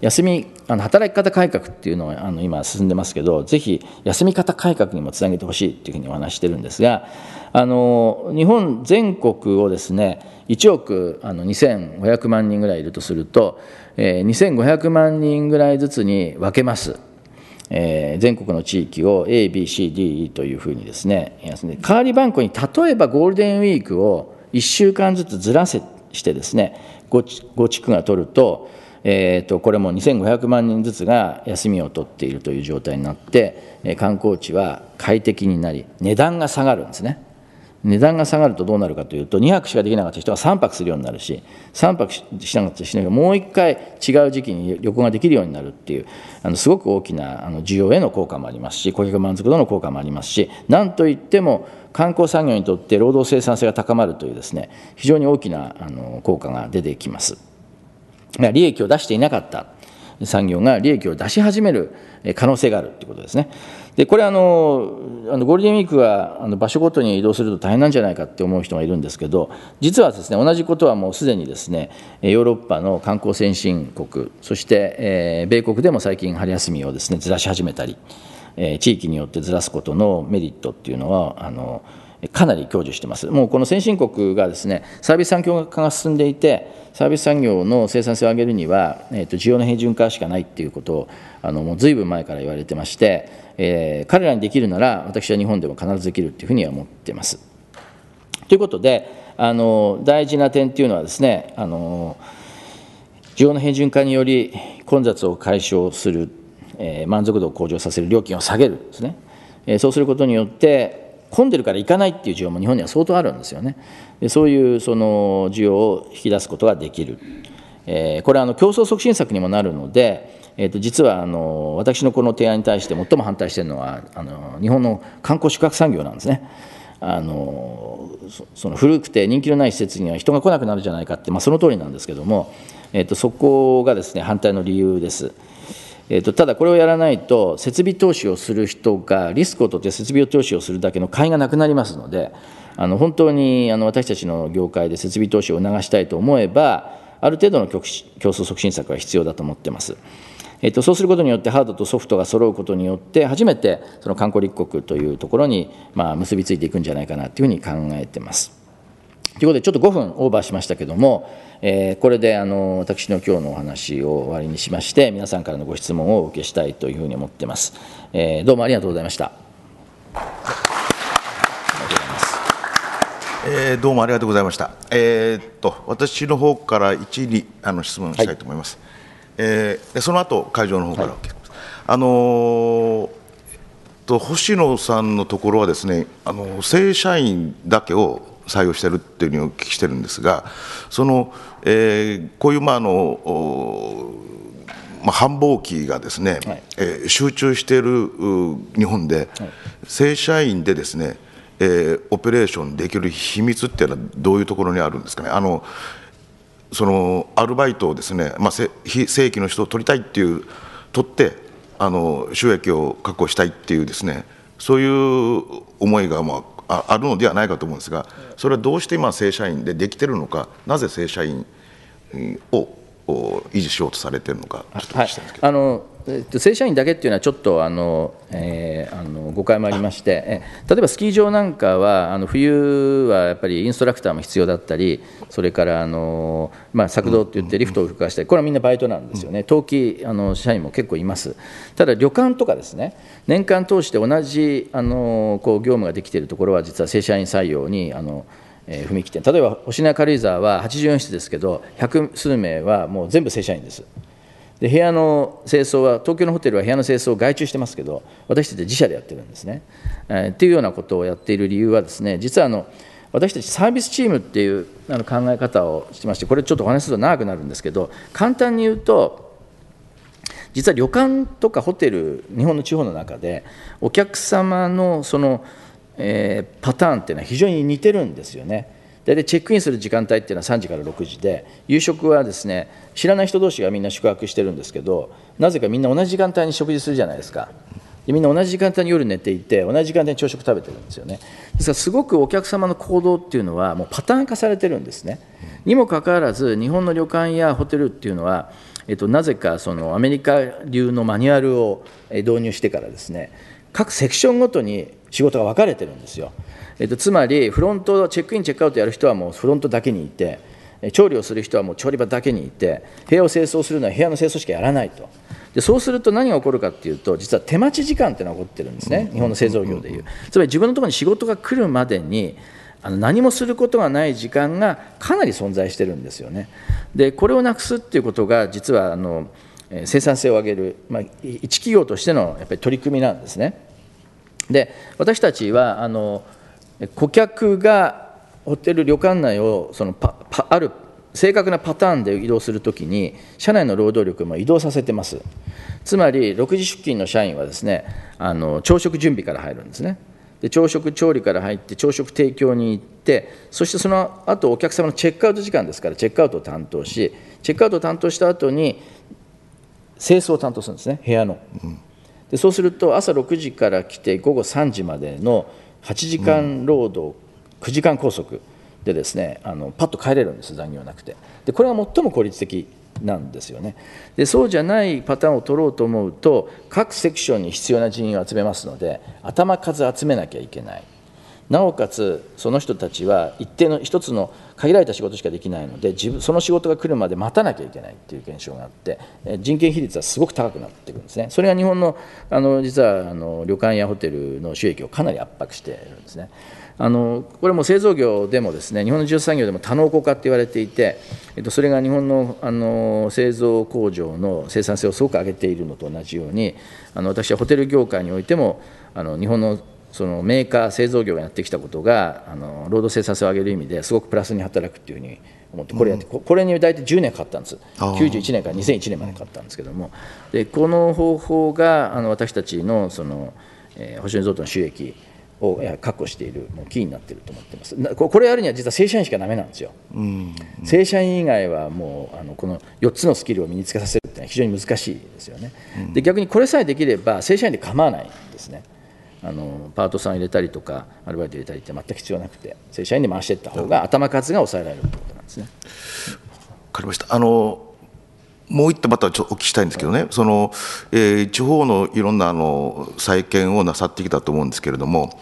休みあの働き方改革っていうのがあの今進んでますけどぜひ休み方改革にもつなげてほしいっていうふうにお話してるんですがあの日本全国をですね1億あの2500万人ぐらいいるとすると、えー、2500万人ぐらいずつに分けます。えー、全国の地域を ABCDE というふうにですね代わり番号に例えばゴールデンウィークを1週間ずつずらせしてですね5地区が取るとえーと、これも2500万人ずつが休みを取っているという状態になって、え観光地は快適になり値段が下がるんですね値段が下がるとどうなるかというと2泊しかできなかった人は3泊するようになるし3泊しなかった人がもう1回違う時期に旅行ができるようになるっていうあのすごく大きなあの需要への効果もありますし顧客満足度の効果もありますしなんといっても観光産業にとって労働生産性が高まるというですね非常に大きなあの効果が出てきます。利益を出していなかった産業が利益を出し始める可能性があるということですね。でこれあのあのゴールデンウィークはあの場所ごとに移動すると大変なんじゃないかって思う人がいるんですけど実はですね同じことはもうすでにですねヨーロッパの観光先進国そして、えー、米国でも最近春休みをですねずらし始めたり、えー、地域によってずらすことのメリットっていうのはあのかなり享受してます。もうこの先進国がですねサービス産業化が進んでいてサービス産業の生産性を上げるには、えー、と需要の平準化しかないっていうことをあのもうぶん前から言われてまして、えー、彼らにできるなら私は日本でも必ずできるっていうふうには思ってます。ということであの大事な点っていうのはですねあの需要の平準化により混雑を解消する、えー、満足度を向上させる料金を下げるですね、えー、そうすることによって混んでるから行かないっていう需要も日本には相当あるんですよね。でそういうその需要を引き出すことができる。えー、これはあの競争促進策にもなるので、えー、と実はあの私のこの提案に対して最も反対しているのはあの日本の観光宿泊産業なんですね。あのその古くて人気のない施設には人が来なくなるじゃないかって、まあ、その通りなんですけども、えー、とそこがですね反対の理由です。えーと、ただこれをやらないと設備投資をする人がリスクを取って設備投資をするだけの買いがなくなりますのであの本当にあの私たちの業界で設備投資を促したいと思えばある程度の競争促進策は必要だと思ってます。えっと、そうすることによってハードとソフトが揃うことによって初めてその観光立国というところに、まあ、結びついていくんじゃないかなというふうに考えてます。ということで、ちょっと5分オーバーしましたけども、えー、これであの私の今日のお話を終わりにしまして、皆さんからのご質問をお受けしたいというふうに思ってます。えー、どうもありがとうございました。えー、どうもありがとうございました。えー、っと私の方から一にあの質問したいと思います。はい、えー、その後会場の方から、はい、あのー、と星野さんのところはですね、あの正社員だけを採用してるっていうふうにお聞きしてるんですが、その、えー、こういう、まああのまあ、繁忙期がですね、はい、えー、集中している日本で、はい、正社員でですね、えー、オペレーションできる秘密っていうのはどういうところにあるんですかね。あのそのアルバイトをですね、まあ、正規の人を取りたいっていう取ってあの収益を確保したいっていうですねそういう思いがまああるのではないかと思うんですが、それはどうして今、正社員でできてるのか、なぜ正社員を維持しようとされてるのか、ちょっとお聞きしたいんですけど。はい、あの正社員だけっていうのはちょっとあの、えー、あの誤解もありまして例えばスキー場なんかはあの冬はやっぱりインストラクターも必要だったりそれからあの、まあ、作動って言ってリフトを動かしたりこれはみんなバイトなんですよね冬季あの社員も結構いますただ旅館とかですね年間通して同じあのこう業務ができているところは実は正社員採用にあのえ踏み切って例えば星名軽井沢は84室ですけど百数名はもう全部正社員ですで部屋の清掃は東京のホテルは部屋の清掃を外注してますけど私たち自社でやってるんですね。えー、っていうようなことをやっている理由はですね実はあの私たちサービスチームっていうあの考え方をしてましてこれちょっとお話すると長くなるんですけど簡単に言うと実は旅館とかホテル日本の地方の中でお客様のその、えー、パターンっていうのは非常に似てるんですよね。大体チェックインする時間帯っていうのは3時から6時で夕食はですね知らない人同士がみんな宿泊してるんですけどなぜかみんな同じ時間帯に食事するじゃないですかでみんな同じ時間帯に夜寝ていて同じ時間帯に朝食食べてるんですよねですからすごくお客様の行動っていうのはもうパターン化されてるんですねにもかかわらず日本の旅館やホテルっていうのはえっと、なぜかそのアメリカ流のマニュアルを導入してからですね各セクションごとに仕事が分かれてるんですよえっと、つまりフロントチェックインチェックアウトやる人はもうフロントだけにいて調理をする人はもう調理場だけにいて部屋を清掃するのは部屋の清掃しかやらないとでそうすると何が起こるかっていうと実は手待ち時間っていうのが起こってるんですね日本の製造業でいうつまり自分のところに仕事が来るまでにあの何もすることがない時間がかなり存在してるんですよねでこれをなくすっていうことが実はあの生産性を上げる、まあ、一企業としてのやっぱり取り組みなんですねで私たちはあの顧客がホテル、旅館内をそのパパある正確なパターンで移動するときに、社内の労働力も移動させてます、つまり6時出勤の社員はですねあの朝食準備から入るんですね。で朝食調理から入って朝食提供に行ってそしてその後お客様のチェックアウト時間ですからチェックアウトを担当しチェックアウトを担当した後に清掃を担当するんですね部屋の、でそうすると朝6時から来て午後3時までの8時間労働、9時間拘束でですねあのパッと帰れるんです残業なくてでこれが最も効率的なんですよねでそうじゃないパターンを取ろうと思うと各セクションに必要な人員を集めますので頭数集めなきゃいけないなおかつその人たちは一定の一つの限られた仕事しかできないので自分その仕事が来るまで待たなきゃいけないという現象があって人件比率はすごく高くなってくるんですねそれが日本のあの実はあの旅館やホテルの収益をかなり圧迫しているんですね。あのこれも製造業でもですね日本の自動産業でも多能工化って言われていて、えっと、それが日本のあの製造工場の生産性をすごく上げているのと同じようにあの私はホテル業界においてもあの日本のそのメーカー製造業がやってきたことがあの労働生産性を上げる意味ですごくプラスに働くっていうふうに思ってこれやって、うん、これに大体10年かかったんです91年から2001年までかかったんですけどもでこの方法があの私たちのその、えー、保守増との収益を確保しているもうキーになっていると思ってますこれやるには実は正社員しかだめなんですよ、うんうん、正社員以外はもうあのこの4つのスキルを身につけさせるっていうのは非常に難しいですよね、で逆にこれさえできれば正社員で構わないんですね、あのパートさん入れたりとかアルバイト入れたりって全く必要なくて正社員に回していった方が頭数が抑えられるいうことなんですね。分かりましたあのもう一点またちょっとお聞きしたいんですけどね、そのえー、地方のいろんなあの再建をなさってきたと思うんですけれども、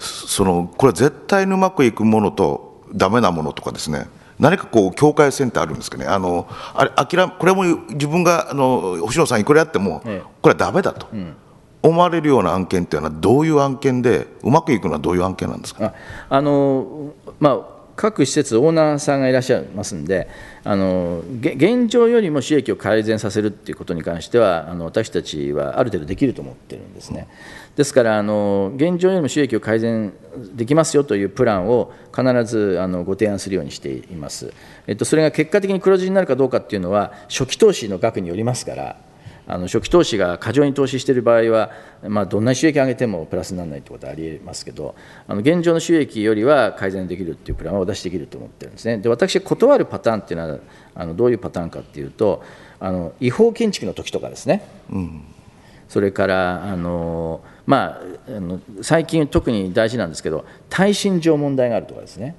そのこれは絶対にうまくいくものと、だめなものとかですね、何かこう境界線ってあるんですかね、あのあれ諦めこれも自分があの星野さん、いくらやっても、これはだめだと、思われるような案件というのは、どういう案件で、うまくいくのはどういう案件なんですかあの、まあ、各施設、オーナーさんがいらっしゃいますんで、あの現状よりも収益を改善させるっていうことに関しては、あの私たちはある程度できると思ってるんですね。ですからあの、現状よりも収益を改善できますよというプランを必ずあのご提案するようにしています。えっと、それが結果的に黒字になるかどうかっていうのは、初期投資の額によりますから。あの初期投資が過剰に投資している場合は、まあ、どんな収益上げてもプラスにならないということはありえますけど、あの現状の収益よりは改善できるというプランはお出しできると思ってるんですね。で私、断るパターンっていうのは、あのどういうパターンかっていうと、あの違法建築の時とかですね。うんそれからあの、まあ、あの最近、特に大事なんですけど、耐震上問題があるとかですね、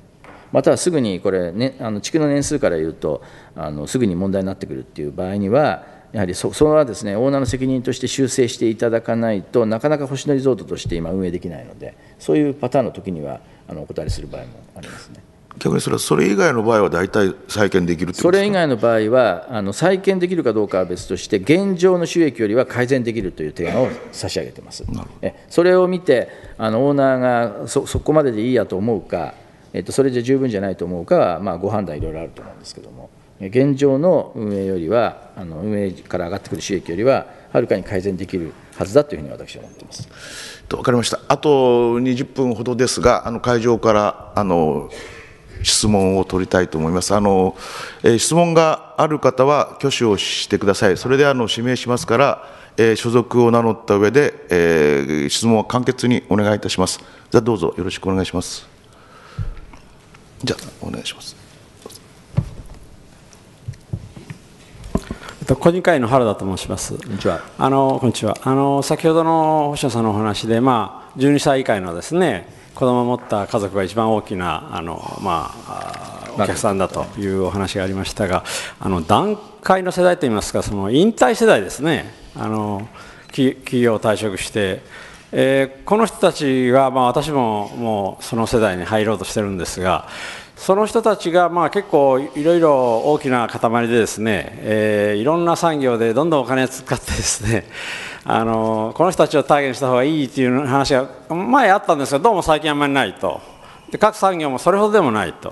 またはすぐにこれ、ね、あの地区の年数からいうとあの、すぐに問題になってくるっていう場合には、やはりそそれはですねオーナーの責任として修正していただかないとなかなか星野リゾートとして今運営できないのでそういうパターンの時にはあのお断りする場合もありますね。逆にそれはそれ以外の場合は大体再建できるそれ以外の場合はあの再建できるかどうかは別として現状の収益よりは改善できるという提案を差し上げてますえそれを見てあのオーナーがそそこまででいいやと思うか、えっと、それで十分じゃないと思うかは、まあ、ご判断いろいろあると思うんですけども現状の運営よりはあの運営から上がってくる収益よりははるかに改善できるはずだというふうに私は思っています。と分かりました。あと20分ほどですが、あの会場からあの質問を取りたいと思います。あの、えー、質問がある方は挙手をしてください。それであの指名しますから、えー、所属を名乗った上で、えー、質問は簡潔にお願いいたします。じゃどうぞよろしくお願いします。じゃお願いします。と、個人会の原田と申します。こんにちは。あの、こんにちは。あの、先ほどの星野さんのお話で、まあ、12歳以下のですね、子供を持った家族が一番大きな、あの、まあ、お客さんだというお話がありましたが、あの、段階の世代といいますか、その引退世代ですね。あの、企業を退職して、えー、この人たちが、まあ、私ももうその世代に入ろうとしてるんですが、その人たちがまあ結構いろいろ大きな塊でですね、えー、いろんな産業でどんどんお金を使ってですね あのこの人たちをターゲットした方がいいという話が前あったんですがどうも最近あんまりないとで各産業もそれほどでもないと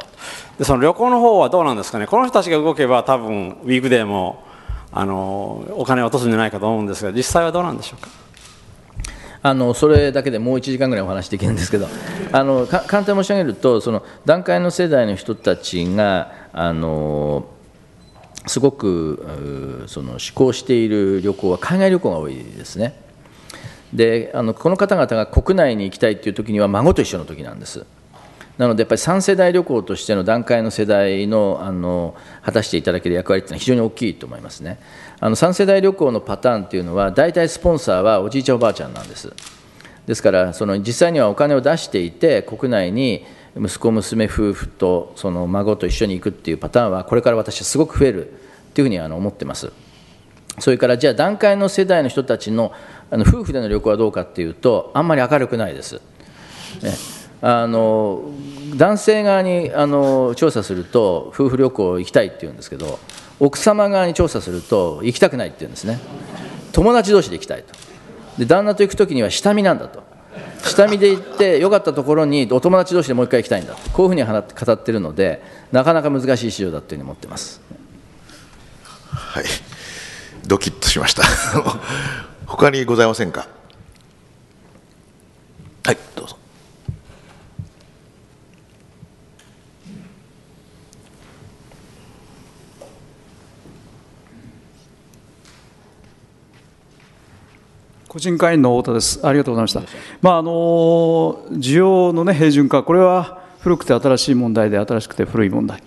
でその旅行の方はどうなんですかねこの人たちが動けば多分ウィークデーもあのお金を落とすんじゃないかと思うんですが実際はどうなんでしょうかあのそれだけでもう1時間ぐらいお話できるんですけど あの簡単に申し上げるとその団塊の世代の人たちがあのすごくその志向している旅行は海外旅行が多いですねであのこの方々が国内に行きたいっていう時には孫と一緒の時なんですなのでやっぱり3世代旅行としての団塊の世代のあの果たしていただける役割というのは非常に大きいと思いますねあの3世代旅行のパターンっていうのは大体スポンサーはおじいちゃんおばあちゃんなんですですからその実際にはお金を出していて国内に息子娘夫婦とその孫と一緒に行くっていうパターンはこれから私はすごく増えるというふうにあの思ってますそれからじゃあ団塊の世代の人たちのあの夫婦での旅行はどうかっていうとあんまり明るくないです、ね、あの男性側にあの調査すると夫婦旅行行きたいっていうんですけど奥様側に調査すると行きたくないって言うんですね友達同士で行きたいとで旦那と行く時には下見なんだと下見で行って良かったところにお友達同士でもう一回行きたいんだとこういうふうに語ってるのでなかなか難しい市場だというふうに思ってますはいドキッとしました 他にございませんかはいどうぞ個人会員の太田です。ありがとうございました。まあ、あの、需要のね、平準化、これは古くて新しい問題で、新しくて古い問題。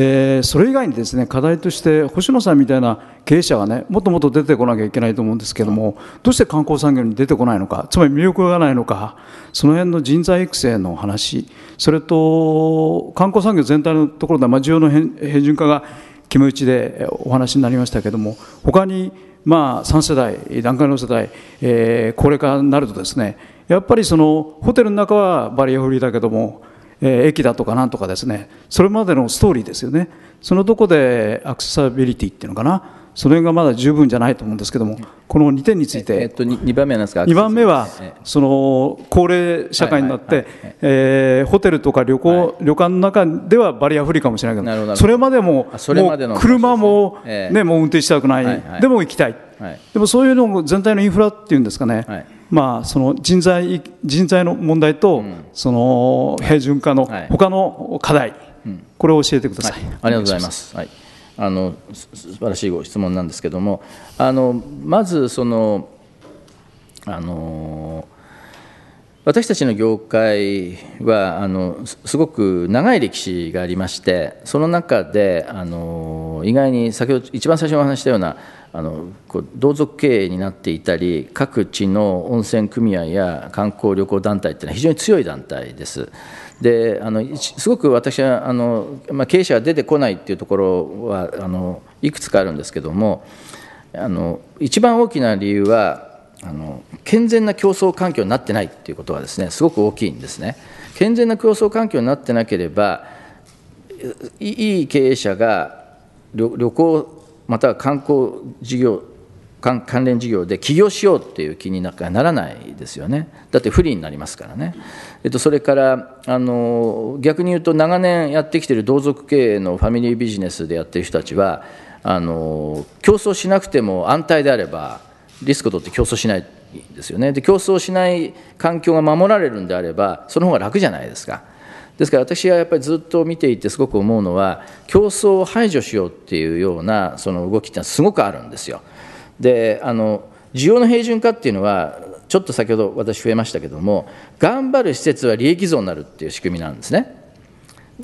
えー、それ以外にですね課題として星野さんみたいな経営者がねもっともっと出てこなきゃいけないと思うんですけどもどうして観光産業に出てこないのかつまり魅力がないのかその辺の人材育成の話それと観光産業全体のところでは、まあ、需要の平準化が決め打ちでお話になりましたけども他にまあ、3世代、段階の世代、えー、高齢化になるとですね、やっぱりそのホテルの中はバリアフリーだけども、えー、駅だとかなんとかですね、それまでのストーリーですよね、そのとこでアクセサビリティっていうのかな、それがまだ十分じゃないと思うんですけども、この2点について、えっと、2, 番目は2番目はその高齢社会になって、ホテルとか旅行、はい、旅館の中ではバリアフリーかもしれないけど、それまでももう車も,、ねもう運転したくない、でも行きたい,、でもそういうのも全体のインフラっていうんですかね、まあ、その人材人材の問題と、その平準化の他の課題、これを教えてください。ありがとうございます、はいあの素晴らしいご質問なんですけどもあのまずそのあの私たちの業界はあのすごく長い歴史がありましてその中であの意外に先ほど一番最初にお話したようなあのこう同族経営になっていたり各地の温泉組合や観光旅行団体っていうのは非常に強い団体です。であのすごく私はあの、まあ、経営者が出てこないっていうところはあのいくつかあるんですけどもあの一番大きな理由はあの健全な競争環境になってないっていうことはですねすごく大きいんですね。健全な競争環境になってなければいい経営者が旅行または観光事業関連事業で起業しようっていう気にならないですよね、だって不利になりますからね、えっと、それからあの逆に言うと、長年やってきてる同族経営のファミリービジネスでやってる人たちは、あの競争しなくても安泰であれば、リスクを取って競争しないですよね、で競争しない環境が守られるんであれば、その方が楽じゃないですか。ですから私はやっぱりずっと見ていてすごく思うのは競争を排除しようっていうようなその動きってのはすごくあるんですよ。であの需要の平準化っていうのは、ちょっと先ほど私、増えましたけども、頑張る施設は利益増になるっていう仕組みなんですね。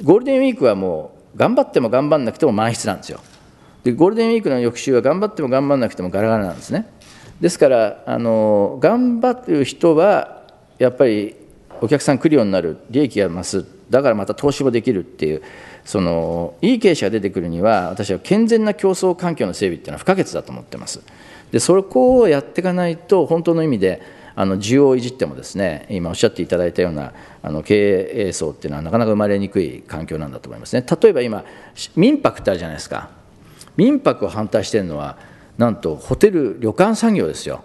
ゴールデンウィークはもう、頑張っても頑張んなくても満室なんですよ。で、ゴールデンウィークの翌週は頑張っても頑張んなくてもガラガラなんですね。ですから、あの頑張る人は、やっぱりお客さん来るようになる、利益が増す、だからまた投資もできるっていう。そのいい経営者が出てくるには私は健全な競争環境の整備っていうのは不可欠だと思ってますでそこをやっていかないと本当の意味であの需要をいじってもですね今おっしゃっていただいたようなあの経営層っていうのはなかなか生まれにくい環境なんだと思いますね例えば今民泊ってあるじゃないですか民泊を反対してるのはなんとホテル旅館産業ですよ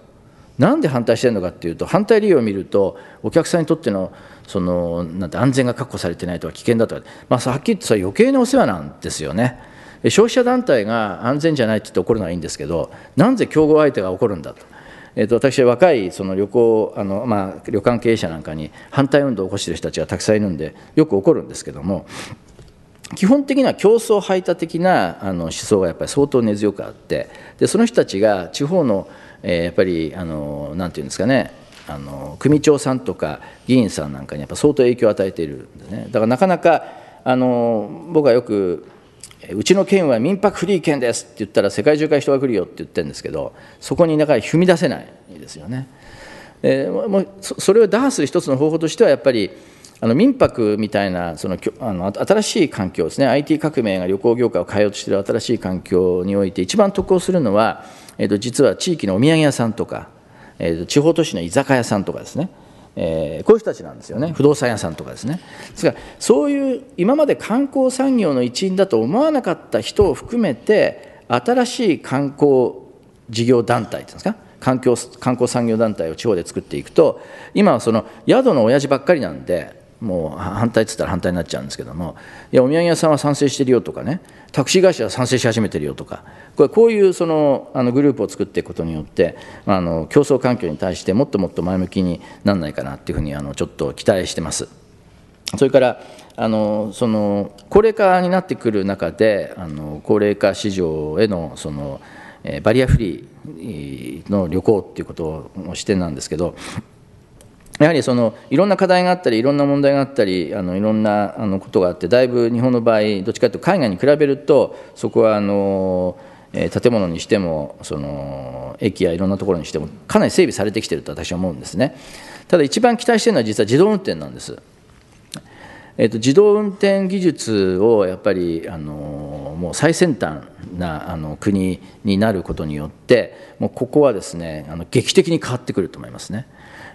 なんで反対してるのかっていうと反対理由を見るとお客さんにとってのそのなんて安全が確保されてないとか危険だとか、まあ、はっきり言ってそれ余計なお世話なんですよね。消費者団体が安全じゃないって言って怒るのはいいんですけど、なぜ競合相手が怒るんだと。えー、と私は若いその旅行あの、まあ、旅館経営者なんかに反対運動を起こしている人たちがたくさんいるんでよく怒るんですけども基本的には競争排他的なあの思想がやっぱり相当根強くあってでその人たちが地方の、えー、やっぱりあのなんていうんですかねあの組長さんとか議員さんなんかにやっぱ相当影響を与えているんですねだからなかなかあの僕はよくうちの県は民泊フリー県ですって言ったら世界中から人が来るよって言ってるんですけどそこにだから踏み出せないですよね。えー、もうそれを打破する一つの方法としてはやっぱりあの民泊みたいなそのあの新しい環境ですね IT 革命が旅行業界を変えようとしている新しい環境において一番得をするのは、えー、と実は地域のお土産屋さんとかえー、地方都市の居酒屋さんとかですね、えー、こういう人たちなんですよね不動産屋さんとかですねですからそういう今まで観光産業の一員だと思わなかった人を含めて新しい観光事業団体っていうんですか観光観光産業団体を地方で作っていくと今はその宿の親父ばっかりなんでもう反対っつったら反対になっちゃうんですけどもいやお土産屋さんは賛成してるよとかねタクシー会社は賛成し始めてるよとかこれこういうそのあのグループを作っていくことによってあの競争環境に対してもっともっと前向きになんないかなっていうふうにあのちょっと期待してます。それからあのその高齢化になってくる中であの高齢化市場へのそのバリアフリーの旅行っていうことをしてなんですけどやはりそのいろんな課題があったり、いろんな問題があったり、あのいろんなあのことがあって、だいぶ日本の場合、どっちかというと海外に比べると、そこはあの、えー、建物にしてもその、駅やいろんなところにしても、かなり整備されてきていると私は思うんですね。ただ、一番期待しているのは、実は自動運転なんです。えーと、と自動運転技術をやっぱりあのもう最先端なあの国になることによって、もうここはですねあの劇的に変わってくると思いますね。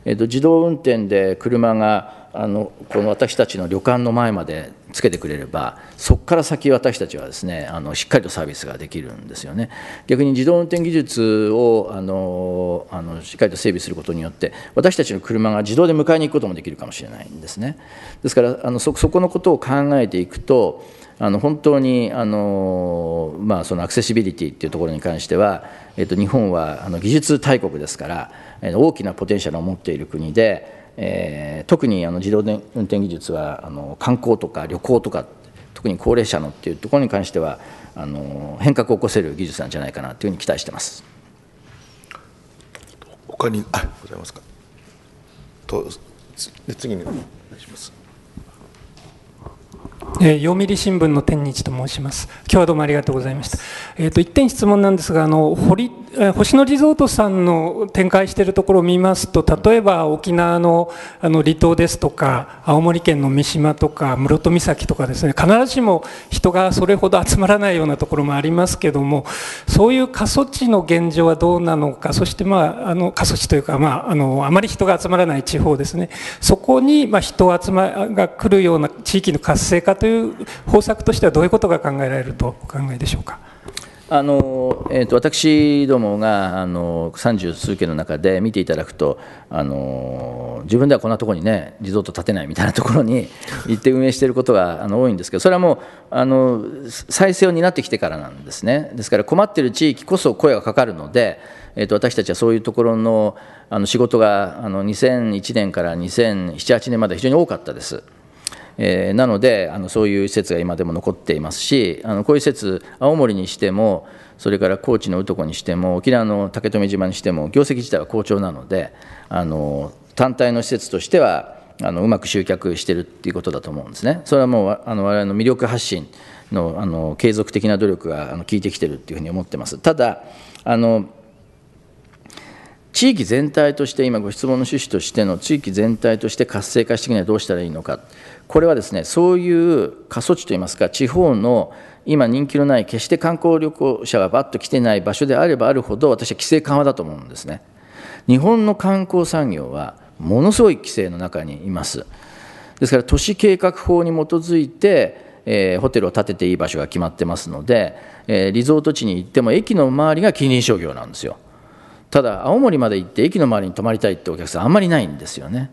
えーと、と自動運転で車があのこの私たちの旅館の前までつけてくれればそこから先私たちはですねあのしっかりとサービスができるんですよね逆に自動運転技術をあのあのしっかりと整備することによって私たちの車が自動で迎えに行くこともできるかもしれないんですねですからあのそこのことを考えていくとあの本当にあの、まあ、そのアクセシビリティっていうところに関しては、えっと、日本はあの技術大国ですから大きなポテンシャルを持っている国で、えー、特にあの自動運転技術はあの観光とか旅行とか特に高齢者のっていうところに関してはあの変革を起こせる技術なんじゃないかなというふうに期待してます。他にあございますか。と次にお願いします。えー、読売新聞の天日と申します。今日はどうもありがとうございました。えっ、ー、と一点質問なんですが、あの堀、えー、星野リゾートさんの展開しているところを見ますと、例えば沖縄のあの離島ですとか、青森県の三島とか室戸岬とかですね、必ずしも人がそれほど集まらないようなところもありますけども、そういう過疎地の現状はどうなのか、そしてまああの過疎地というかまああのあまり人が集まらない地方ですね、そこにまあ人集まが来るような地域の活性化とという方策としてはどういうことが考えられるとお考えでしょうか。あのえーと、私どもがあの数件の中で見ていただくとあの自分ではこんなところにねリゾート建てないみたいなところに 行って運営していることがあの多いんですけどそれはもうあの再生を担ってきてからなんですねですから困っている地域こそ声がかかるので、えーと、と私たちはそういうところのあの仕事があの2001年から2007、8年まで非常に多かったです。えー、なのであのそういう施設が今でも残っていますしあのこういう施設青森にしてもそれから高知の宇こにしても沖縄の竹富島にしても業績自体は好調なのであの単体の施設としてはあのうまく集客してるっていうことだと思うんですね。それはもうあの我々の魅力発信のあの継続的な努力があの効いてきてるっていうふうに思ってます。ただあの地域全体として、今、ご質問の趣旨としての地域全体として活性化していくにはどうしたらいいのか、これはですね、そういう過疎地といいますか、地方の今、人気のない、決して観光旅行者がばっと来てない場所であればあるほど、私は規制緩和だと思うんですね。日本の観光産業は、ものすごい規制の中にいます。ですから、都市計画法に基づいて、えー、ホテルを建てていい場所が決まってますので、えー、リゾート地に行っても、駅の周りが近隣商業なんですよ。ただ青森まで行って駅の周りに泊まりたいってお客さんあんまりないんですよね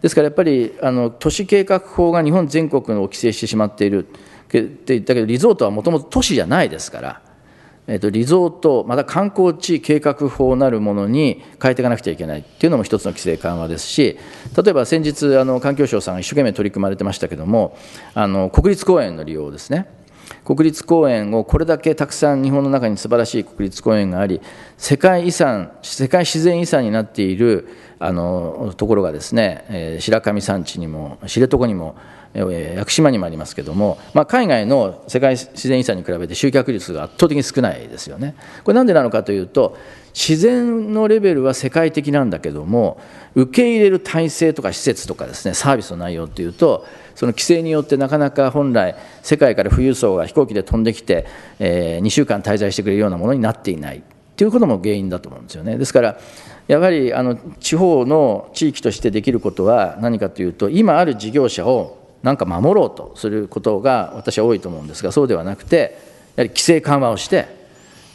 ですからやっぱりあの都市計画法が日本全国を規制してしまっているって言ったけどリゾートはもともと都市じゃないですから、えー、とリゾートまた観光地計画法なるものに変えていかなくちゃいけないっていうのも一つの規制緩和ですし例えば先日あの環境省さんが一生懸命取り組まれてましたけどもあの国立公園の利用ですね国立公園をこれだけたくさん日本の中に素晴らしい国立公園があり世界遺産世界自然遺産になっているあのところがですね、え白神山地にも知床にも屋久島にもありますけれども、まあ、海外の世界自然遺産に比べて集客率が圧倒的に少ないですよね。これなんでなのかというと自然のレベルは世界的なんだけども受け入れる体制とか施設とかですねサービスの内容っていうとその規制によってなかなか本来世界から富裕層が飛行機で飛んできて、えー、2週間滞在してくれるようなものになっていないということも原因だと思うんですよね。ですからやはりあの地方の地域としてできることは何かというと今ある事業者をなんか守ろうとすることが私は多いと思うんですがそうではなくてやはり規制緩和をして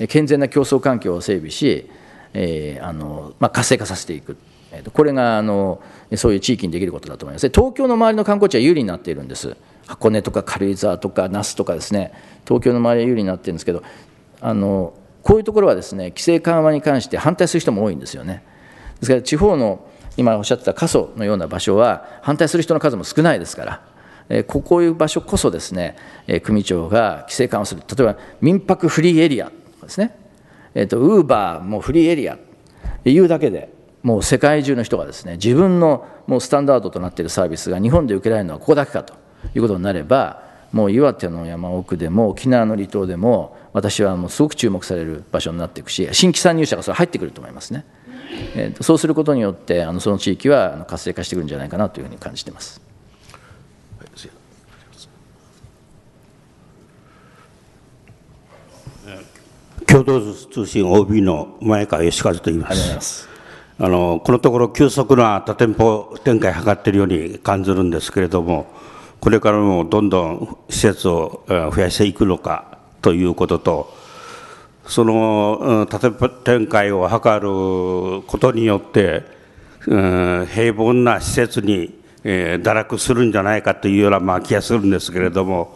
健全な競争環境を整備し、えーあのまあ、活性化させていく。これがあのそういう地域にできることだと思います。東京の周りの観光地は有利になっているんです。箱根とか軽井沢とか那須とかですね、東京の周りは有利になってるんですけど、あのこういうところはですね、規制緩和に関して反対する人も多いんですよね。ですから地方の今おっしゃってた過疎のような場所は反対する人の数も少ないですから。えここいう場所こそですね、え組長が規制緩和する例えば民泊フリーエリアとかですねえーと、ウーバーもフリーエリアいうだけでもう世界中の人がですね自分のもうスタンダードとなっているサービスが日本で受けられるのはここだけかということになればもう岩手の山奥でも沖縄の離島でも私はもうすごく注目される場所になっていくし新規参入者がそれ入ってくると思いますね、えと、そうすることによってあのその地域は活性化してくるんじゃないかなというふうに感じてます。共同通信 OB の前川義和と言います。あのこのところ急速な多店舗展開を図っているように感じるんですけれども、これからもどんどん施設を増やしていくのかということと、その多店舗展開を図ることによって、平凡な施設に、え堕落するんじゃないかというような、まあ、気がするんですけれども、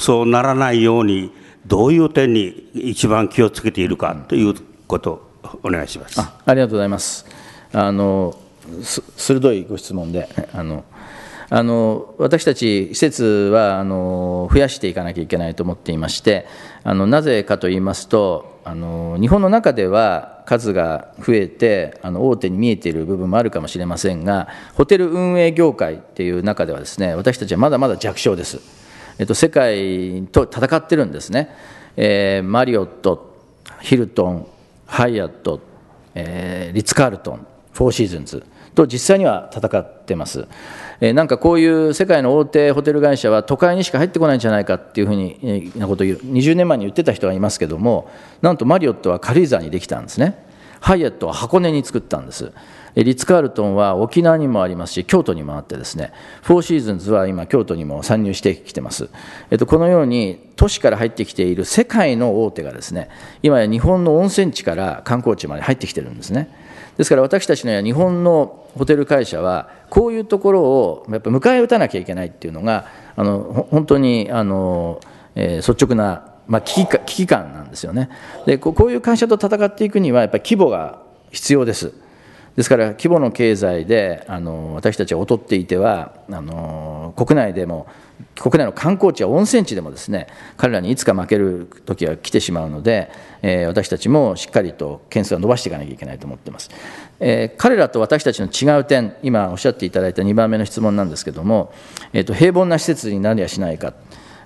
そうならないように、どういう点に一番気をつけているかということお願いしますありがとうございますあの鋭いご質問であのあの私たち施設はあの増やしていかなきゃいけないと思っていましてあのなぜかと言いますとあの日本の中では数が増えてあの大手に見えている部分もあるかもしれませんがホテル運営業界っていう中ではですね私たちはまだまだ弱小です。えっと、世界と戦ってるんですね、えー、マリオットヒルトンハイアット、えー、リッツ・カールトンフォーシーズンズと実際には戦ってます、えー、なんかこういう世界の大手ホテル会社は都会にしか入ってこないんじゃないかっていうふうに、なことを言う20年前に言ってた人がいますけどもなんとマリオットは軽井沢にできたんですねハイアットは箱根に作ったんですリッツ・カールトンは沖縄にもありますし京都にもあってですねフォーシーズンズは今京都にも参入してきてます、えっと、このように都市から入ってきている世界の大手がですね今や日本の温泉地から観光地まで入ってきてるんですねですから私たちのや日本のホテル会社はこういうところをやっぱ迎え撃たなきゃいけないっていうのがあの本当にあの、えー、率直なまあ、危機危機感なんですよねでこういう会社と戦っていくにはやっぱり規模が必要ですですから規模の経済であの私たちは劣っていてはあの国内でも国内の観光地や温泉地でもですね彼らにいつか負ける時は来てしまうので、えー、私たちもしっかりと件数は伸ばしていかなきゃいけないと思ってます、えー、彼らと私たちの違う点今おっしゃっていただいた2番目の質問なんですけども、えーと、平凡な施設になりやしないか、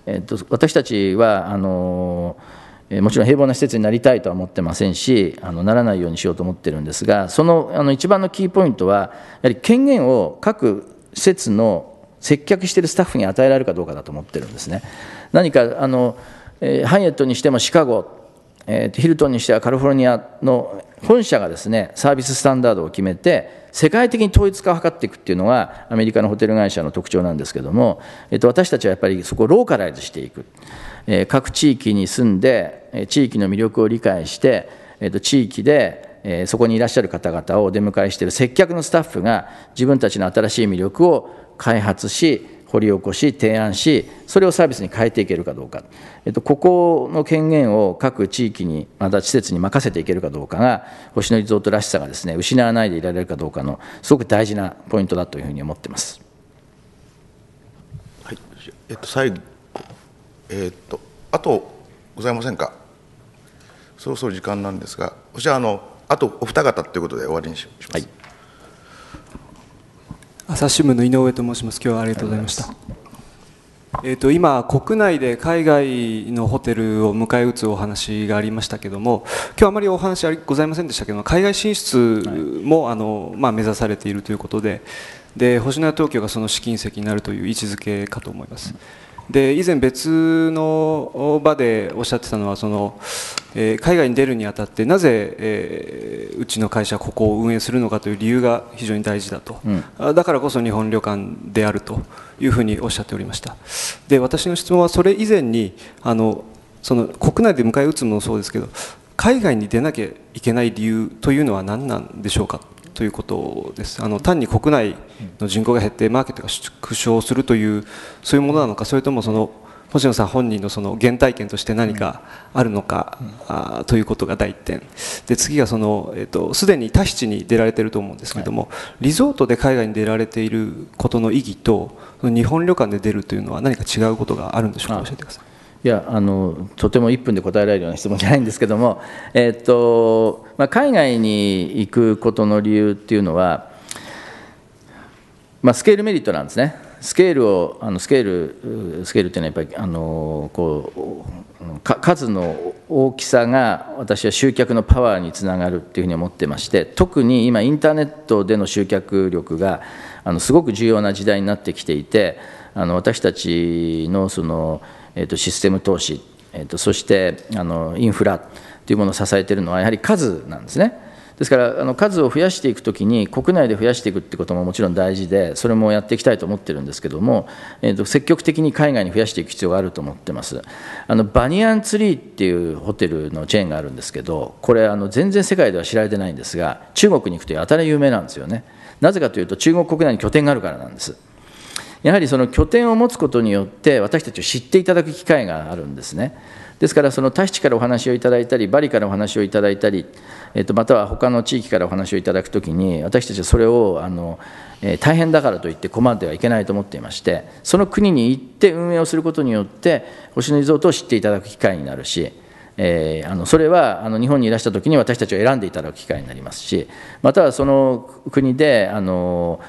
えーと私たちはあのーえもちろん平凡な施設になりたいとは思ってませんしあのならないようにしようと思ってるんですがそのあの一番のキーポイントはやはり権限を各施設の接客しているスタッフに与えられるかどうかだと思ってるんですね。何かあの、えー、ハイエットにしてもシカゴ、えヒルトンにしてはカリフォルニアの本社がですねサービススタンダードを決めて世界的に統一化を図っていくっていうのがアメリカのホテル会社の特徴なんですけども、えっ、と、私たちはやっぱりそこをローカライズしていく。え各地域に住んで、地域の魅力を理解して、えと地域で、えそこにいらっしゃる方々をお出迎えしている接客のスタッフが自分たちの新しい魅力を開発し掘り起こし提案しそれをサービスに変えていけるかどうか、えっと、ここの権限を各地域にまた施設に任せていけるかどうかが星野リゾートらしさがですね失わないでいられるかどうかのすごく大事なポイントだというふうに思ってます。はいえっと、最えー、っとあとございませんかそろそろ時間なんですがこちら、あのあとお二方ということで終わりにします、はい、朝日新聞の井上と申します今日はありがとうございましたえーと、今、国内で海外のホテルを迎え撃つお話がありましたけども今日あまりお話ありございませんでしたけど海外進出も、はい、あのまあ、目指されているということでで星野東京がその試金石になるという位置づけかと思います。うんで以前別の場でおっしゃってたのはその、えー、海外に出るにあたってなぜ、えー、うちの会社ここを運営するのかという理由が非常に大事だと、うん、だからこそ日本旅館であるというふうにおっしゃっておりましたで私の質問はそれ以前にあのその国内で迎え撃つのもそうですけど海外に出なきゃいけない理由というのは何なんでしょうかということですあの単に国内の人口が減ってマーケットが縮小するというそういうものなのかそれともその星野さん本人のその原体験として何かあるのか、うん、あということが第1点で次がその、えーと、すでにタヒチに出られてると思うんですけども、はい、リゾートで海外に出られていることの意義と日本旅館で出るというのは何か違うことがあるんでしょうか教えてください。いやあのとても1分で答えられるような質問じゃないんですけども、えっとまあ、海外に行くことの理由っていうのは、まあ、スケールメリットなんですねスケールをあのスケールスケールっていうのはやっぱりあのこう数の大きさが私は集客のパワーにつながるっていうふうに思ってまして特に今インターネットでの集客力があのすごく重要な時代になってきていてあの私たちのそのえー、とシステム投資、えー、とそしてあのインフラというものを支えているのは、やはり数なんですね。ですからあの数を増やしていくときに、国内で増やしていくってことももちろん大事で、それもやっていきたいと思ってるんですけども、えー、と積極的に海外に増やしていく必要があると思ってます。あのバニアンツリーっていうホテルのチェーンがあるんですけど、これ、あの全然世界では知られてないんですが、中国に行くとやたら有名なんですよね。なぜかというと、中国国内に拠点があるからなんです。やはりその拠点を持つことによって私たちを知っていただく機会があるんですね。ですからそのタヒチからお話をいただいたりバリからお話をいただいたり、えー、とまたは他の地域からお話をいただくときに私たちはそれをあの、えー、大変だからといって困ってはいけないと思っていましてその国に行って運営をすることによって星野リゾートを知っていただく機会になるし。えー、あのそれはあの日本にいらした時に私たちを選んでいただく機会になりますしまたはその国であの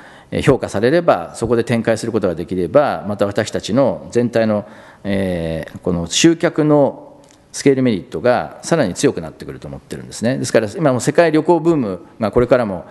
評価されればそこで展開することができればまた私たちの全体の、えー、この集客のスケールメリットがさらに強くなってくると思ってるんですね。ですから今も世界旅行ブームがこれからも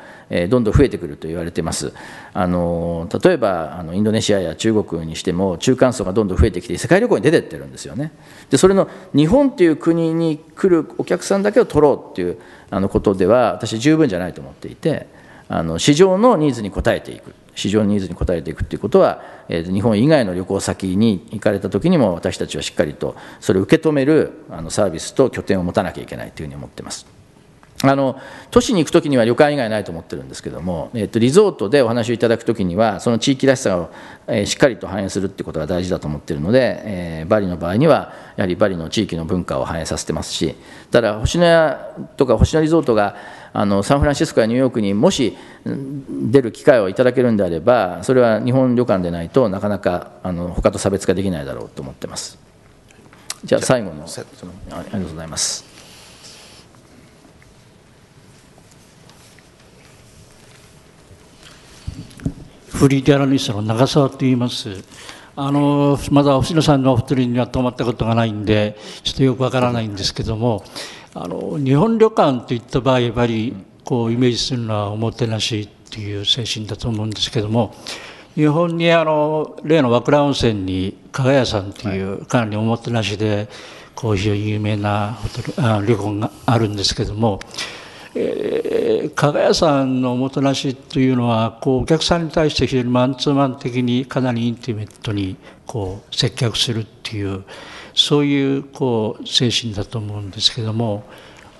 どんどん増えてくると言われてます。あの例えばあのインドネシアや中国にしても中間層がどんどん増えてきて世界旅行に出てってるんですよね。でそれの日本っていう国に来るお客さんだけを取ろうっていうあのことでは私十分じゃないと思っていて。あの市場のニーズに応えていく市場のニーズに応えていくということは、え日本以外の旅行先に行かれた時にも私たちはしっかりとそれを受け止めるあのサービスと拠点を持たなきゃいけないというふうに思ってます。あの都市に行くときには旅館以外ないと思ってるんですけども、えっと、リゾートでお話をいただくときにはその地域らしさを、えしっかりと反映するってことが大事だと思ってるので、えー、バリの場合にはやはりバリの地域の文化を反映させてますしただ星野屋とか星野リゾートがあのサンフランシスコやニューヨークにもし出る機会をいただけるんであればそれは日本旅館でないとなかなかあの他と差別化できないだろうと思ってますじゃあ最後のありがとうございますフリーギャラリストの長澤と言います。あのまだ星野さんのお二人には泊まったことがないんでちょっとよくわからないんですけどもあの日本旅館といった場合やっぱりこうイメージするのはおもてなしっていう精神だと思うんですけども日本にあの例の和倉温泉に加賀屋さんというかなりおもてなしでこう非常に有名なホテルあ旅館があるんですけども。え加賀屋さんのおもてなしというのはこうお客さんに対して非常にマンツーマン的にかなりインティメットにこう接客するっていうそういうこう精神だと思うんですけども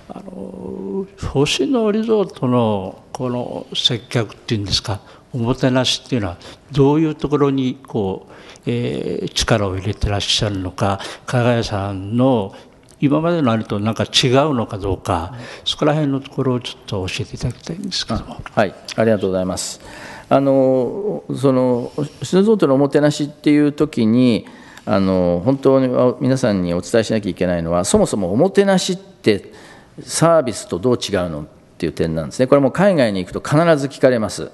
あの星野リゾートのこの接客っていうんですかおもてなしっていうのはどういうところにこう、えー、力を入れてらっしゃるのか加賀屋さんの今までのあれとなんか違うのかどうか、そこら辺のところをちょっと教えていただきたいんですけどはい、ありがとうございます。あのその静蔵とのおもてなしっていう時にあの本当に皆さんにお伝えしなきゃいけないのはそもそもおもてなしってサービスとどう違うのっていう点なんですねこれも海外に行くと必ず聞かれます、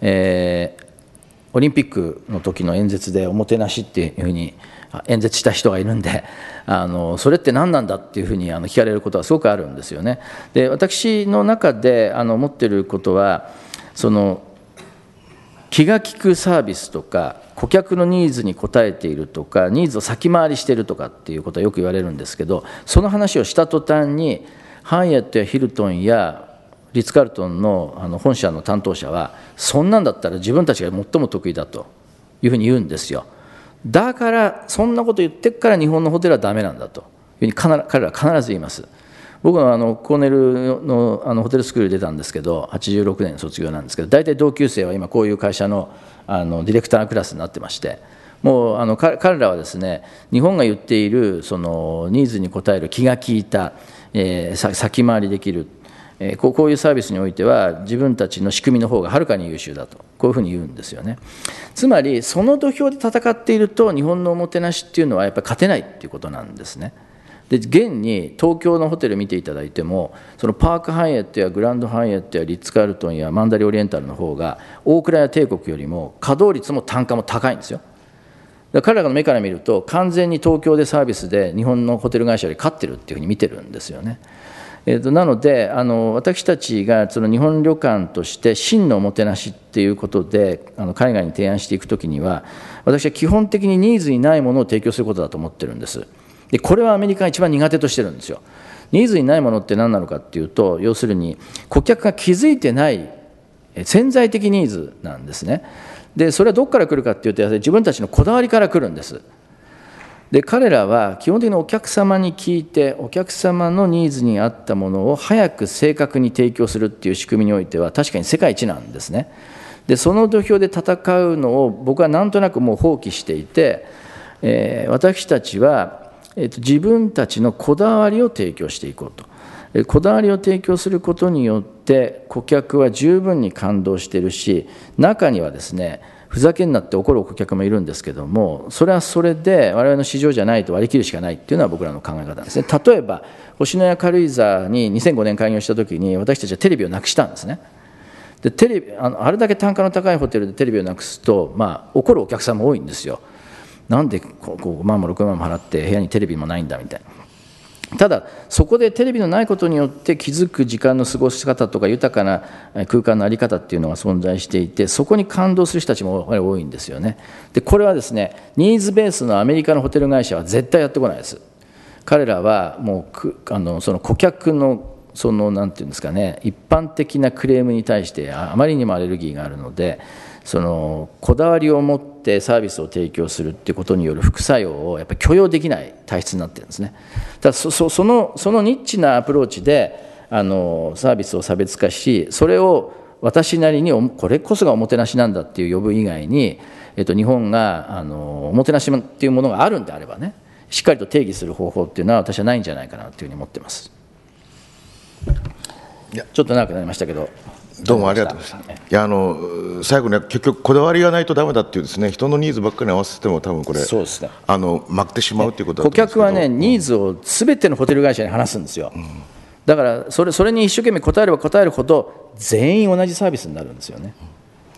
えー、オリンピックの時の演説でおもてなしっていうふうに演説した人がいるんであのそれって何なんだっていうふうにあの聞かれることはすごくあるんですよね。で私の中であの思ってることはその気が利くサービスとか顧客のニーズに応えているとかニーズを先回りしているとかっていうことはよく言われるんですけどその話をした途端にハイエットやヒルトンやリッツ・カルトンのあの本社の担当者はそんなんだったら自分たちが最も得意だというふうに言うんですよ。だからそんなこと言ってから日本のホテルはだめなんだというふうに彼らは必ず言います僕はあのコーネルのあのホテルスクール出たんですけど86年卒業なんですけど大体同級生は今こういう会社のあのディレクタークラスになってましてもうあの彼らはですね日本が言っているそのニーズに応える気が利いた、えー、先回りできるえこういうサービスにおいては自分たちの仕組みの方がはるかに優秀だとこういうふうに言うんですよねつまりその土俵で戦っていると日本のおもてなしっていうのはやっぱり勝てないっていうことなんですねで現に東京のホテル見ていただいてもそのパークハイエットやグランドハイエットやリッツ・カールトンやマンダリオリエンタルの方が大倉や帝国よりも稼働率も単価も高いんですよ彼らの目から見ると完全に東京でサービスで日本のホテル会社より勝ってるっていうふうに見てるんですよね。えーと、なのであの、私たちがその日本旅館として真のおもてなしっていうことであの海外に提案していくときには、私は基本的にニーズにないものを提供することだと思ってるんです。でこれはアメリカが一番苦手としてるんですよ。ニーズにないものって何なのかっていうと、要するに顧客が気づいてない潜在的ニーズなんですね。でそれはどこから来るかっていうと自分たちのこだわりから来るんですで彼らは基本的にお客様に聞いてお客様のニーズに合ったものを早く正確に提供するっていう仕組みにおいては確かに世界一なんですねでその土俵で戦うのを僕はなんとなくもう放棄していて、えー、私たちは、えーと、自分たちのこだわりを提供していこうと、こだわりを提供することによって顧客は十分に感動してるし中にはですねふざけんなって怒る顧客もいるんですけどもそれはそれで我々の市場じゃないと割り切るしかないっていうのは僕らの考え方ですね例えば星のや軽井沢に2005年開業した時に私たちはテレビをなくしたんですねでテレビあのあれだけ単価の高いホテルでテレビをなくすと、まあ、怒るお客さんも多いんですよなんでこう5万も6万も払って部屋にテレビもないんだみたいなただそこでテレビのないことによって気づく時間の過ごし方とか豊かな空間の在り方っていうのが存在していてそこに感動する人たちも多いんですよねでこれはですねニーズベースのアメリカのホテル会社は絶対やってこないです彼らはもうあのその顧客のその何て言うんですかね一般的なクレームに対してあまりにもアレルギーがあるのでそのこだわりを持ってってサービスを提供するっていうことによる副作用をやっぱり許容できない体質になってるんですね。ただそそそのそのニッチなアプローチであのサービスを差別化しそれを私なりにこれこそがおもてなしなんだっていう呼ぶ以外に、えっと、日本があのおもてなしっていうものがあるんであればねしっかりと定義する方法っていうのは私はないんじゃないかなというふうに思ってます。いやちょっと長くなりましたけど。どうもありがとうございまいやあの最後に結局こだわりがないとだめだっていうですね人のニーズばっかり合わせても多分これそうですね。あの負けてしまうっていうことだと顧客はね、ニーズをすべてのホテル会社に話すんですよ。うん、だからそれそれに一生懸命答えれば答えるほど全員同じサービスになるんですよね。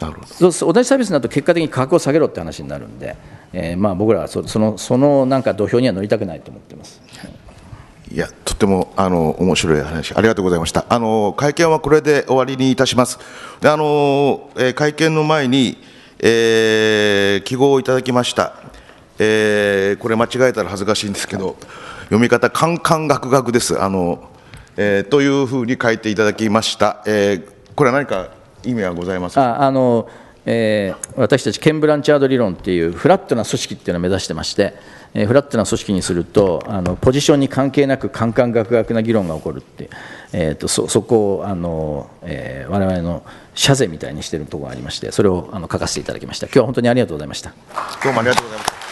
なるほどそう同じサービスになると結果的に価格を下げろって話になるんで、えー、まあ僕らはそそのそのなんか土俵には乗りたくないと思ってます。はいいやとてもあの面白い話ありがとうございましたあの会見はこれで終わりにいたしますであの、えー、会見の前に、えー、記号をいただきました、えー、これ間違えたら恥ずかしいんですけど読み方カンカンガクガクですあの、えというふうに書いていただきました、えこれは何か意味はございますかあの、え私たちケンブランチャード理論っていうフラットな組織っていうのを目指してましてえー、フラットな組織にするとあのポジションに関係なくカンカンガクガクな議論が起こるって、えーと、そそこをあの、えー、我々の社税みたいにしてるところがありましてそれをあの書かせていただきました今日は本当にありがとうございましたどうもありがとうございました